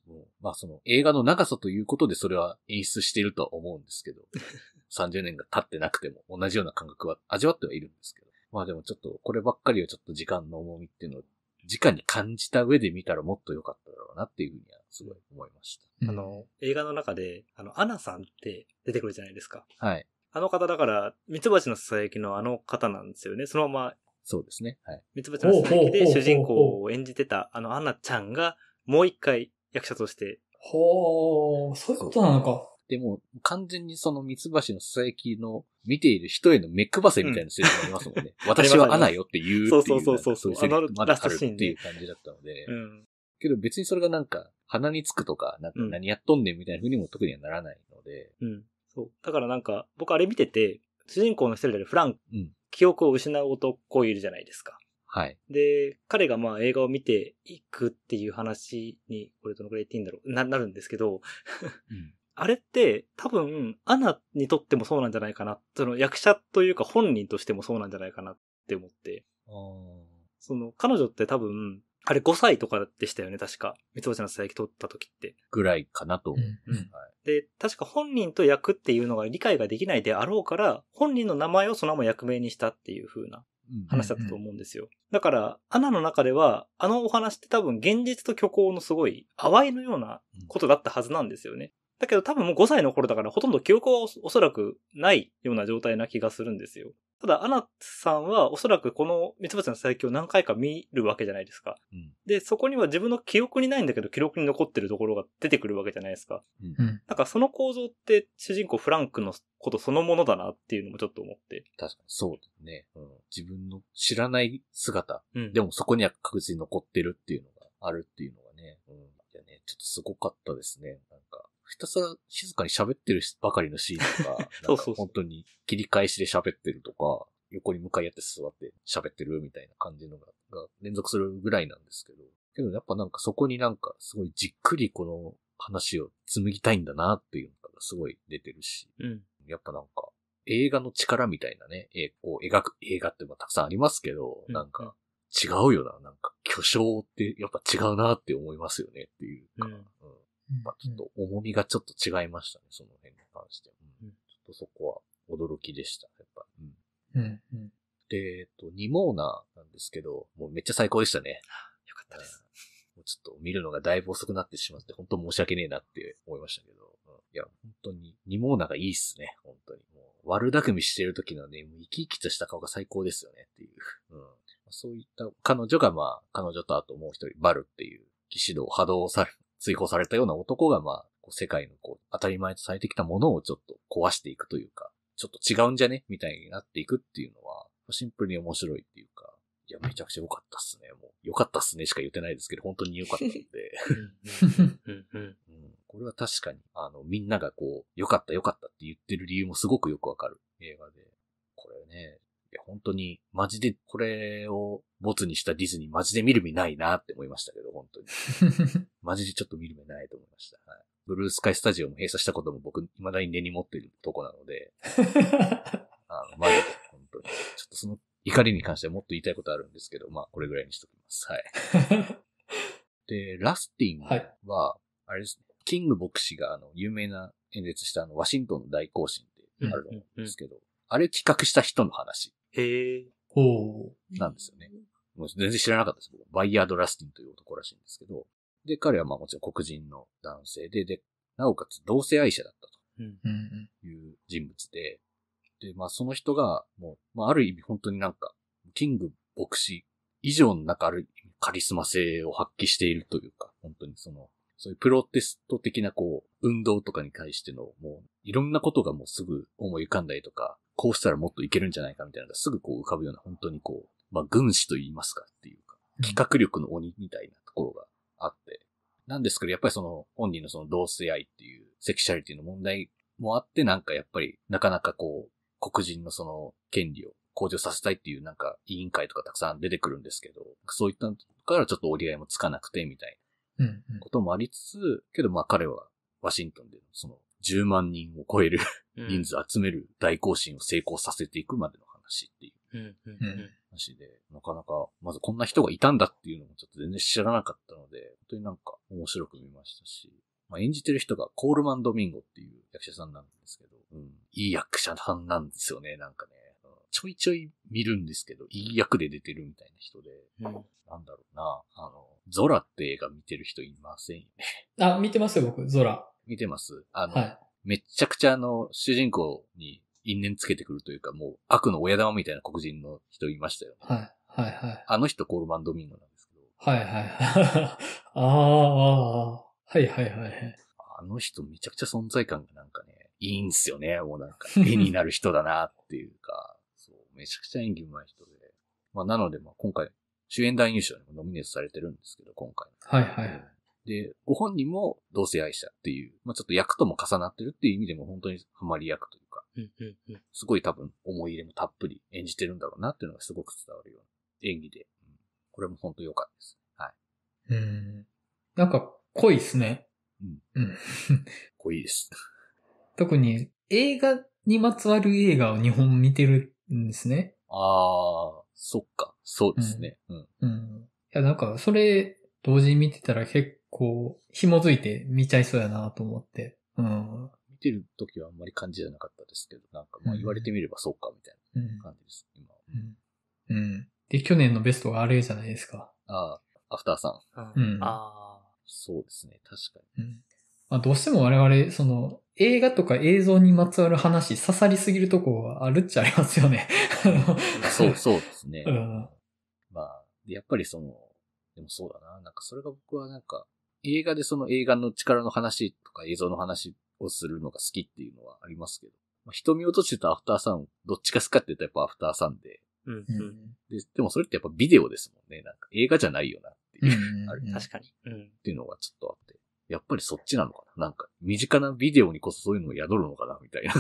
うん、うまあその映画の長さということでそれは演出しているとは思うんですけど、[laughs] 30年が経ってなくても同じような感覚は味わってはいるんですけど。まあでもちょっとこればっかりはちょっと時間の重みっていうのを直に感じた上で見たらもっと良かっただろうなっていうふうにはすごい思いました。あの、映画の中で、あの、アナさんって出てくるじゃないですか。はい。あの方だから、ミツバチのささやきのあの方なんですよね。そのまま。そうですね。はい。ミツバチのささやきで主人公を演じてたあのアナちゃんがもう一回役者として。ほー、そういうことなのか。でも、完全にその三橋の佐々木の見ている人への目配せみたいなセリフがありますもんね。うん、私はアナよって言うっていう。そうそうそうそう。そうまだあるっていう感じだったので。うん、けど別にそれがなんか、鼻につくとか、なんか何やっとんねんみたいな風にも特にはならないので。うん。そう。だからなんか、僕あれ見てて、主人公の一人であるフラン、うん、記憶を失う男いるじゃないですか。はい。で、彼がまあ映画を見ていくっていう話に、これどのくらい言っていいんだろうな、なるんですけど、うん、あれって多分、アナにとってもそうなんじゃないかな。その役者というか本人としてもそうなんじゃないかなって思って。その、彼女って多分、あれ5歳とかでしたよね、確か。三つ星の佐伯撮った時って。ぐらいかなと、はい。で、確か本人と役っていうのが理解ができないであろうから、本人の名前をそのまま役名にしたっていう風な話だったと思うんですよ。だから、アナの中では、あのお話って多分現実と虚構のすごい、淡いのようなことだったはずなんですよね。だけど多分もう5歳の頃だからほとんど記憶はおそらくないような状態な気がするんですよ。ただ、アナさんはおそらくこのミツバチの最強を何回か見るわけじゃないですか、うん。で、そこには自分の記憶にないんだけど記録に残ってるところが出てくるわけじゃないですか。うん、なんかその構造って主人公フランクのことそのものだなっていうのもちょっと思って。確かにそうですね。うん、自分の知らない姿、うん、でもそこには確実に残ってるっていうのがあるっていうのがね。うん、いやね、ちょっとすごかったですね。ひたすら静かに喋ってるばかりのシーンとか、[laughs] そうそう本当に切り返しで喋ってるとか、横に向かい合って座って喋ってるみたいな感じのが連続するぐらいなんですけど、けどやっぱなんかそこになんかすごいじっくりこの話を紡ぎたいんだなっていうのがすごい出てるし、うん、やっぱなんか映画の力みたいなね、絵を描く映画ってたくさんありますけど、うん、なんか違うよな、なんか巨匠ってやっぱ違うなって思いますよねっていうか、うん、まあ、ちょっと重みがちょっと違いましたね、その辺に関して。うん、ちょっとそこは驚きでした、やっぱうん。うん、で、えっと、ニモーナなんですけど、もうめっちゃ最高でしたね。よかったです。もうちょっと見るのがだいぶ遅くなってしまって、本当申し訳ねえなって思いましたけど。うん、いや、本当に、ニモーナがいいっすね、本当に。もう悪巧みしてる時のね、もう生き生きとした顔が最高ですよねっていう。うん。そういった、彼女がまあ、彼女とあともう一人、バルっていう、騎士道波動さ追放されたような男が、まあ、こう世界のこう、当たり前とされてきたものをちょっと壊していくというか、ちょっと違うんじゃねみたいになっていくっていうのは、シンプルに面白いっていうか、いや、めちゃくちゃ良かったっすね。もう、良かったっすねしか言ってないですけど、本当に良かったんで。うん、これは確かに、あの、みんながこう、良かった良かったって言ってる理由もすごくよくわかる映画で。これね、や、本当に、マジでこれをボツにしたディズニー、マジで見る目ないなって思いましたけど、本当に。[laughs] マジでちょっと見る目ないと思いました。はい、ブルースカイスタジオも閉鎖したことも僕、未だに根に持っているとこなので、[laughs] あの、マジで、本当に。ちょっとその怒りに関してはもっと言いたいことあるんですけど、まあ、これぐらいにしときます。はい。[laughs] で、ラスティンは、あれですね、キング牧師が、あの、有名な演説した、あの、ワシントンの大行進ってあると思うんですけど、うんうんうんあれ企画した人の話へえ。ほう。なんですよね。もう全然知らなかったです。バイヤード・ラスティンという男らしいんですけど、で、彼はまあもちろん黒人の男性で、で、なおかつ同性愛者だったという人物で、で、まあその人が、もう、まあある意味本当になんか、キング牧師以上の中ある意味カリスマ性を発揮しているというか、本当にその、そういうプロテスト的なこう、運動とかに対しての、もう、いろんなことがもうすぐ思い浮かんだりとか、こうしたらもっといけるんじゃないかみたいなのがすぐこう浮かぶような、本当にこう、まあ、軍師と言いますかっていうか、企画力の鬼みたいなところがあって、なんですけど、やっぱりその、本人のその同性愛っていう、セクシャリティの問題もあって、なんかやっぱり、なかなかこう、黒人のその、権利を向上させたいっていうなんか、委員会とかたくさん出てくるんですけど、そういったからちょっと折り合いもつかなくて、みたいな、こともありつつ、けどまあ彼は、ワシントンで、その、10万人を超える人数集める大行進を成功させていくまでの話っていう話で、なかなか、まずこんな人がいたんだっていうのもちょっと全然知らなかったので、本当になんか面白く見ましたし、まあ、演じてる人がコールマン・ドミンゴっていう役者さんなんですけど、うん、いい役者さんなんですよね、なんかね。ちょいちょい見るんですけど、いい役で出てるみたいな人で、うん、なんだろうな、あの、ゾラって映画見てる人いませんよね。あ、見てますよ、僕、ゾラ。見てます。あの、はい、めちゃくちゃあの、主人公に因縁つけてくるというか、もう悪の親玉みたいな黒人の人いましたよ、ね。はい。はいはい。あの人コールマンドミンゴなんですけど。はいはいはい。ああ、はいはいはい。あの人めちゃくちゃ存在感がなんかね、いいんすよね。もうなんか、絵になる人だなっていうか、[laughs] そう、めちゃくちゃ演技上手い人で。まあなので、まあ今回、主演男優賞にもノミネートされてるんですけど、今回。はいはい。で、ご本人も同性愛者っていう、まあ、ちょっと役とも重なってるっていう意味でも本当にハマり役というか、すごい多分思い入れもたっぷり演じてるんだろうなっていうのがすごく伝わるような演技で、うん、これも本当良かったです。はい。うん。なんか濃いですね。うん。[laughs] 濃いです。特に映画にまつわる映画を日本見てるんですね。ああ、そっか。そうですね。うん。うん、いや、なんかそれ、同時に見てたら結こう、紐づいて見ちゃいそうやなと思って。うん。見てる時はあんまり感じじゃなかったですけど、なんかまあ言われてみればそうか、みたいな感じです、うん、今、うん。うん。で、去年のベストがあれじゃないですか。ああ、アフターさん。うん。ああ。そうですね、確かに。うん。まあ、どうしても我々、その、映画とか映像にまつわる話、刺さりすぎるとこはあるっちゃありますよね。そう、[laughs] そうですね。うん。まあ、やっぱりその、でもそうだな。なんかそれが僕はなんか、映画でその映画の力の話とか映像の話をするのが好きっていうのはありますけど、まあ、瞳落としてたアフターンん、どっちかすかって言ったらやっぱアフターンんで、うんうん、で。でもそれってやっぱビデオですもんね。なんか映画じゃないよなっていう。うんうん、確かに、うん。っていうのがちょっとあって。やっぱりそっちなのかななんか身近なビデオにこそそういうのが宿るのかなみたいな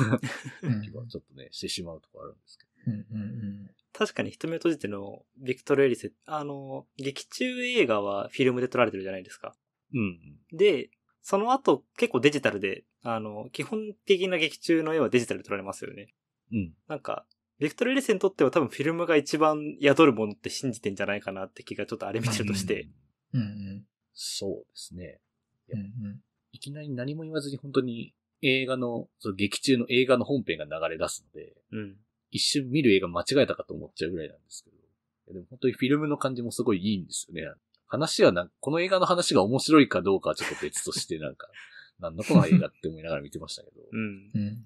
気はちょっとね、してしまうとこあるんですけど。うんうんうん確かに瞳を閉じてのビクトル・エリセ、あの、劇中映画はフィルムで撮られてるじゃないですか。うん。で、その後結構デジタルで、あの、基本的な劇中の絵はデジタルで撮られますよね。うん。なんか、ビクトル・エリセにとっては多分フィルムが一番宿るものって信じてんじゃないかなって気がちょっとあれ見てるとして。うん、うん、うん、そうですね。うんうん、いきなり何も言わずに本当に映画の、その劇中の映画の本編が流れ出すので、うん、一瞬見る映画間違えたかと思っちゃうぐらいなんですけど、でも本当にフィルムの感じもすごいいいんですよね。話はな、この映画の話が面白いかどうかはちょっと別として、なんか、[laughs] なんのこの映画って思いながら見てましたけど。うん。うん、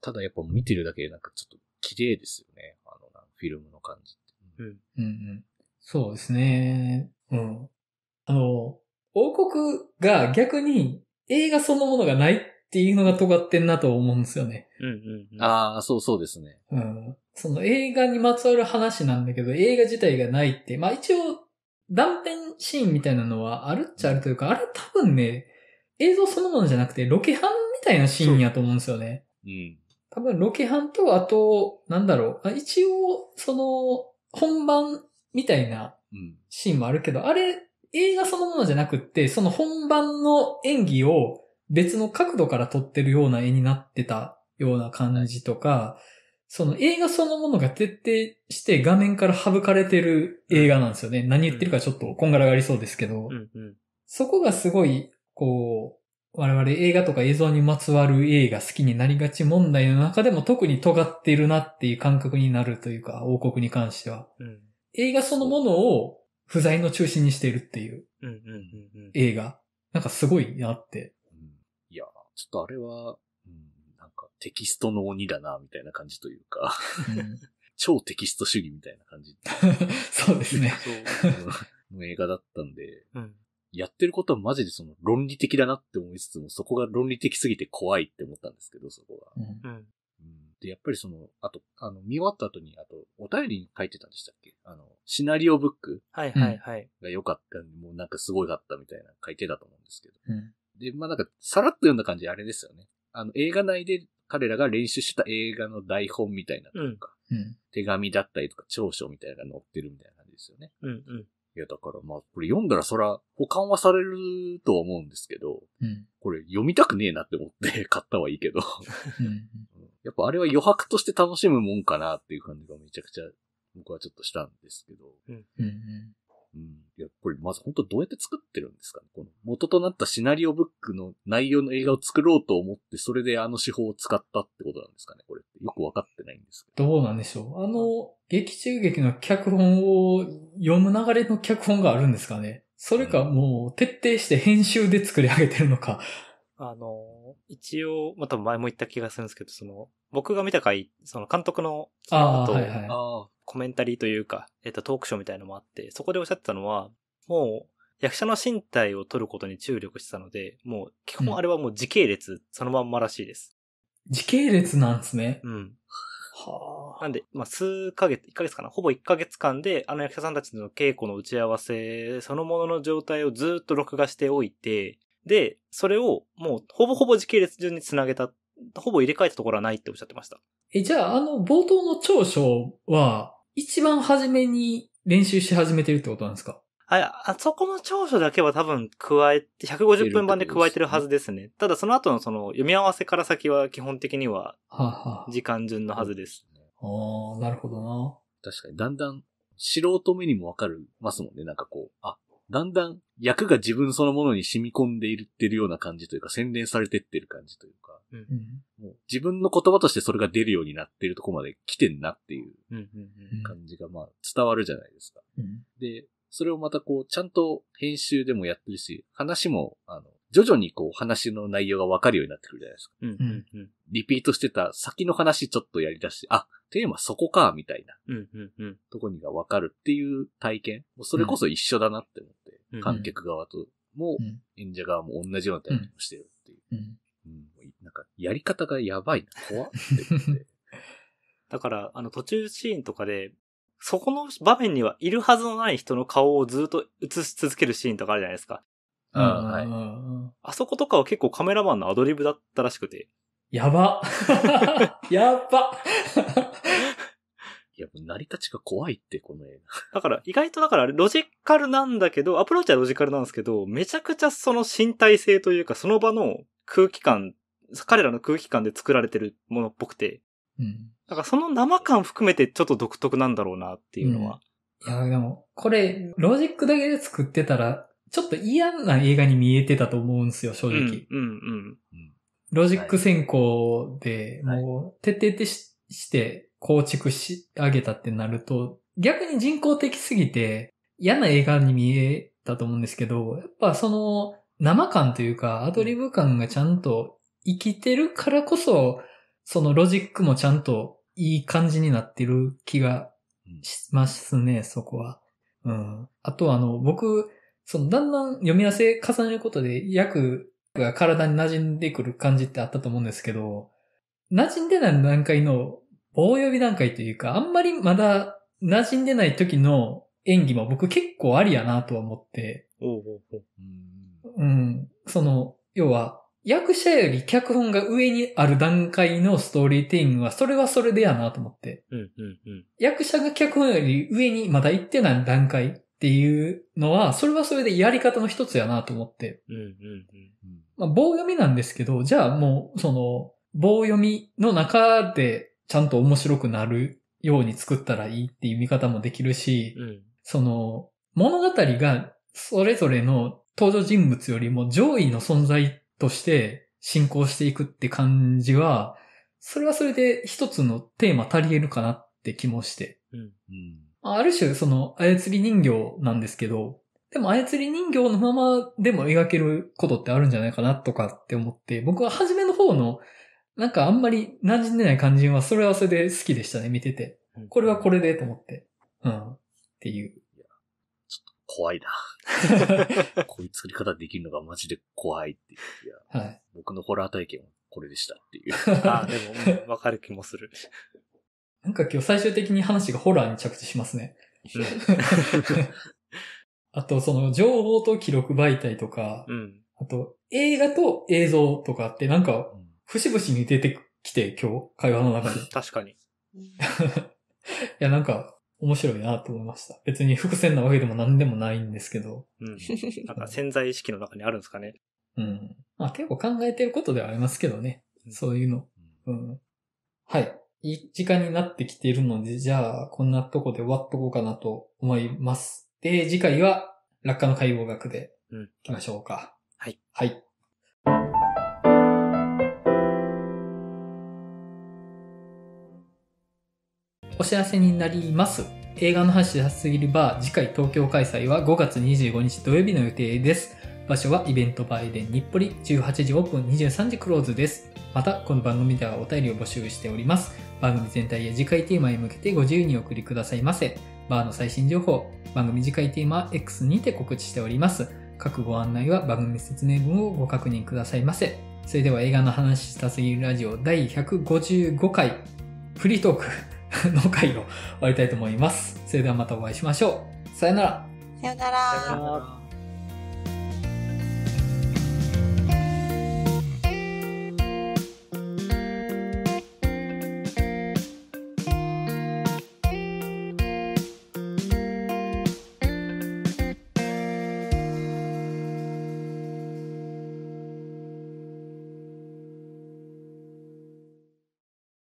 ただやっぱ見てるだけでなんかちょっと綺麗ですよね。あの、フィルムの感じって。うん。うんうん。そうですね。うん。あの、王国が逆に映画そのものがないっていうのが尖ってんなと思うんですよね。うんうん、うん、ああ、そうそうですね。うん。その映画にまつわる話なんだけど、映画自体がないって、まあ一応断片シーンみたいなのはあるっちゃあるというか、あれ多分ね、映像そのものじゃなくて、ロケハンみたいなシーンやと思うんですよね。ううん。多分、ロケハンと、あと、なんだろう。一応、その、本番みたいなシーンもあるけど、うん、あれ、映画そのものじゃなくって、その本番の演技を別の角度から撮ってるような絵になってたような感じとか、その映画そのものが徹底して画面から省かれてる映画なんですよね。何言ってるかちょっとこんがらがりそうですけど、うんうん、そこがすごい、こう、我々映画とか映像にまつわる映画好きになりがち問題の中でも特に尖っているなっていう感覚になるというか、王国に関しては。うん、映画そのものを不在の中心にしているっていう映画。なんかすごいなって。いや、ちょっとあれはテキストの鬼だな、みたいな感じというか、うん、超テキスト主義みたいな感じ。[laughs] そうですね。そう。の映画だったんで、うん、やってることはマジでその論理的だなって思いつつも、そこが論理的すぎて怖いって思ったんですけど、そこは。うんで、やっぱりその、あと、あの、見終わった後に、あと、お便りに書いてたんでしたっけあの、シナリオブック。はいはいはい。が良かった、もうなんかすごいかったみたいな書いてたと思うんですけど。うん、で、まあなんか、さらっと読んだ感じあれですよね。あの、映画内で彼らが練習してた映画の台本みたいなとか、うん、手紙だったりとか長所みたいなのが載ってるみたいな感じですよね。うんうん。いや、だからまあ、これ読んだらそら保管はされるとは思うんですけど、うん、これ読みたくねえなって思って [laughs] 買ったはいいけど [laughs] やっぱあれは余白として楽しむもんかなっていう感じがめちゃくちゃ僕はちょっとしたんですけど、ううん。いや、これまず本当どうやって作ってるんですかねこの元となったシナリオブックの内容の映画を作ろうと思って、それであの手法を使ったってことなんですかねこれってよくわかってないんですけど。どうなんでしょうあの、劇中劇の脚本を読む流れの脚本があるんですかねそれかもう徹底して編集で作り上げてるのか。あの、一応、また前も言った気がするんですけど、その、僕が見た回、その監督の、ああ、はいはい、コメンタリーというか、えっと、トークショーみたいのもあって、そこでおっしゃってたのは、もう、役者の身体を取ることに注力してたので、もう、基本あれはもう時系列、そのまんまらしいです。時系列なんですね。うん。はあ。なんで、まあ、数ヶ月、1ヶ月かな、ほぼ1ヶ月間で、あの役者さんたちの稽古の打ち合わせ、そのものの状態をずっと録画しておいて、で、それをもう、ほぼほぼ時系列順につなげた、ほぼ入れ替えたところはないっておっしゃってました。え、じゃあ、あの、冒頭の長所は、一番初めに練習し始めてるってことなんですかあ、あそこの長所だけは多分加えて、150分版で加えてるはずですね。ただその後のその読み合わせから先は基本的には、時間順のはずです。はあ、はあ、あなるほどな。確かに、だんだん素人目にもわかるますもんね。なんかこう、あ、だんだん役が自分そのものに染み込んでいってるような感じというか、洗練されてってる感じというか、うんもう自分の言葉としてそれが出るようになってるとこまで来てんなっていう感じが、まあ、伝わるじゃないですか。うん、で、それをまたこう、ちゃんと編集でもやってるし、話も、あの、徐々にこう話の内容がわかるようになってくるじゃないですか。うんうんうん、リピートしてた先の話ちょっとやり出して、あ、テーマそこか、みたいな、うんうんうん、とこにがわかるっていう体験。もうそれこそ一緒だなって思って、うん、観客側とも、うん、演者側も同じような体験をしてるっていう。うん、うん、なんか、やり方がやばいな、怖ってって。[laughs] だから、あの途中シーンとかで、そこの場面にはいるはずのない人の顔をずっと映し続けるシーンとかあるじゃないですか。うん、はい。あそことかは結構カメラマンのアドリブだったらしくて。やば [laughs] やばいや、成り立ちが怖いって、この映画。だから、意外とだから、ロジカルなんだけど、アプローチはロジカルなんですけど、めちゃくちゃその身体性というか、その場の空気感、彼らの空気感で作られてるものっぽくて。うん。だから、その生感含めてちょっと独特なんだろうなっていうのは。うん、いや、でも、これ、ロジックだけで作ってたら、ちょっと嫌な映画に見えてたと思うんですよ、正直。うん、うん、うん。ロジック先行で、もう、徹底てしして構築し上げたってなると、逆に人工的すぎて嫌な映画に見えたと思うんですけど、やっぱその生感というかアドリブ感がちゃんと生きてるからこそ、そのロジックもちゃんといい感じになってる気がしますね、そこは。うん。あとあの、僕、そのだんだん読み合わせ重ねることで役が体に馴染んでくる感じってあったと思うんですけど、馴染んでない段階の棒読み段階というか、あんまりまだ馴染んでない時の演技も僕結構ありやなとは思って。うん。その、要は、役者より脚本が上にある段階のストーリーテイングは、それはそれでやなと思って。役者が脚本より上にまだ行ってない段階っていうのは、それはそれでやり方の一つやなと思って。まあ、棒読みなんですけど、じゃあもう、その、棒読みの中でちゃんと面白くなるように作ったらいいっていう見方もできるし、その、物語がそれぞれの登場人物よりも上位の存在として進行していくって感じは、それはそれで一つのテーマ足りえるかなって気もして。うんある種、その、操り人形なんですけど、でも操り人形のままでも描けることってあるんじゃないかなとかって思って、僕は初めの方の、なんかあんまり馴染んでない感じは、それはそれで好きでしたね、見てて。これはこれでと思って。うん。っていう。いやちょっと怖いな。[laughs] こういう作り方できるのがマジで怖いっていう。いはい、僕のホラー体験はこれでしたっていう。あ [laughs] あ、でも、わかる気もする。なんか今日最終的に話がホラーに着地しますね。[laughs] あと、その情報と記録媒体とか、うん、あと映画と映像とかってなんか、節々に出てきて今日、会話の中で。確かに。[laughs] いや、なんか、面白いなと思いました。別に伏線なわけでも何でもないんですけど。うん。なんか潜在意識の中にあるんですかね。うん。まあ結構考えてることではありますけどね。そういうの。うん。はい。いい時間になってきているので、じゃあ、こんなとこで終わっとこうかなと思います。で、次回は、落下の解剖学で、行きましょうか。うん、はい。はい。お知らせになります。映画の話しすぎるバー、次回東京開催は5月25日土曜日の予定です。場所はイベントバイデン日暮里18時オープン23時クローズです。また、この番組ではお便りを募集しております。番組全体や次回テーマへ向けてご自由にお送りくださいませ。バーの最新情報、番組次回テーマは X にて告知しております。各ご案内は番組説明文をご確認くださいませ。それでは映画の話したすぎるラジオ第155回、フリートーク [laughs] の回を終わりたいと思います。それではまたお会いしましょう。さよなら。さよなら。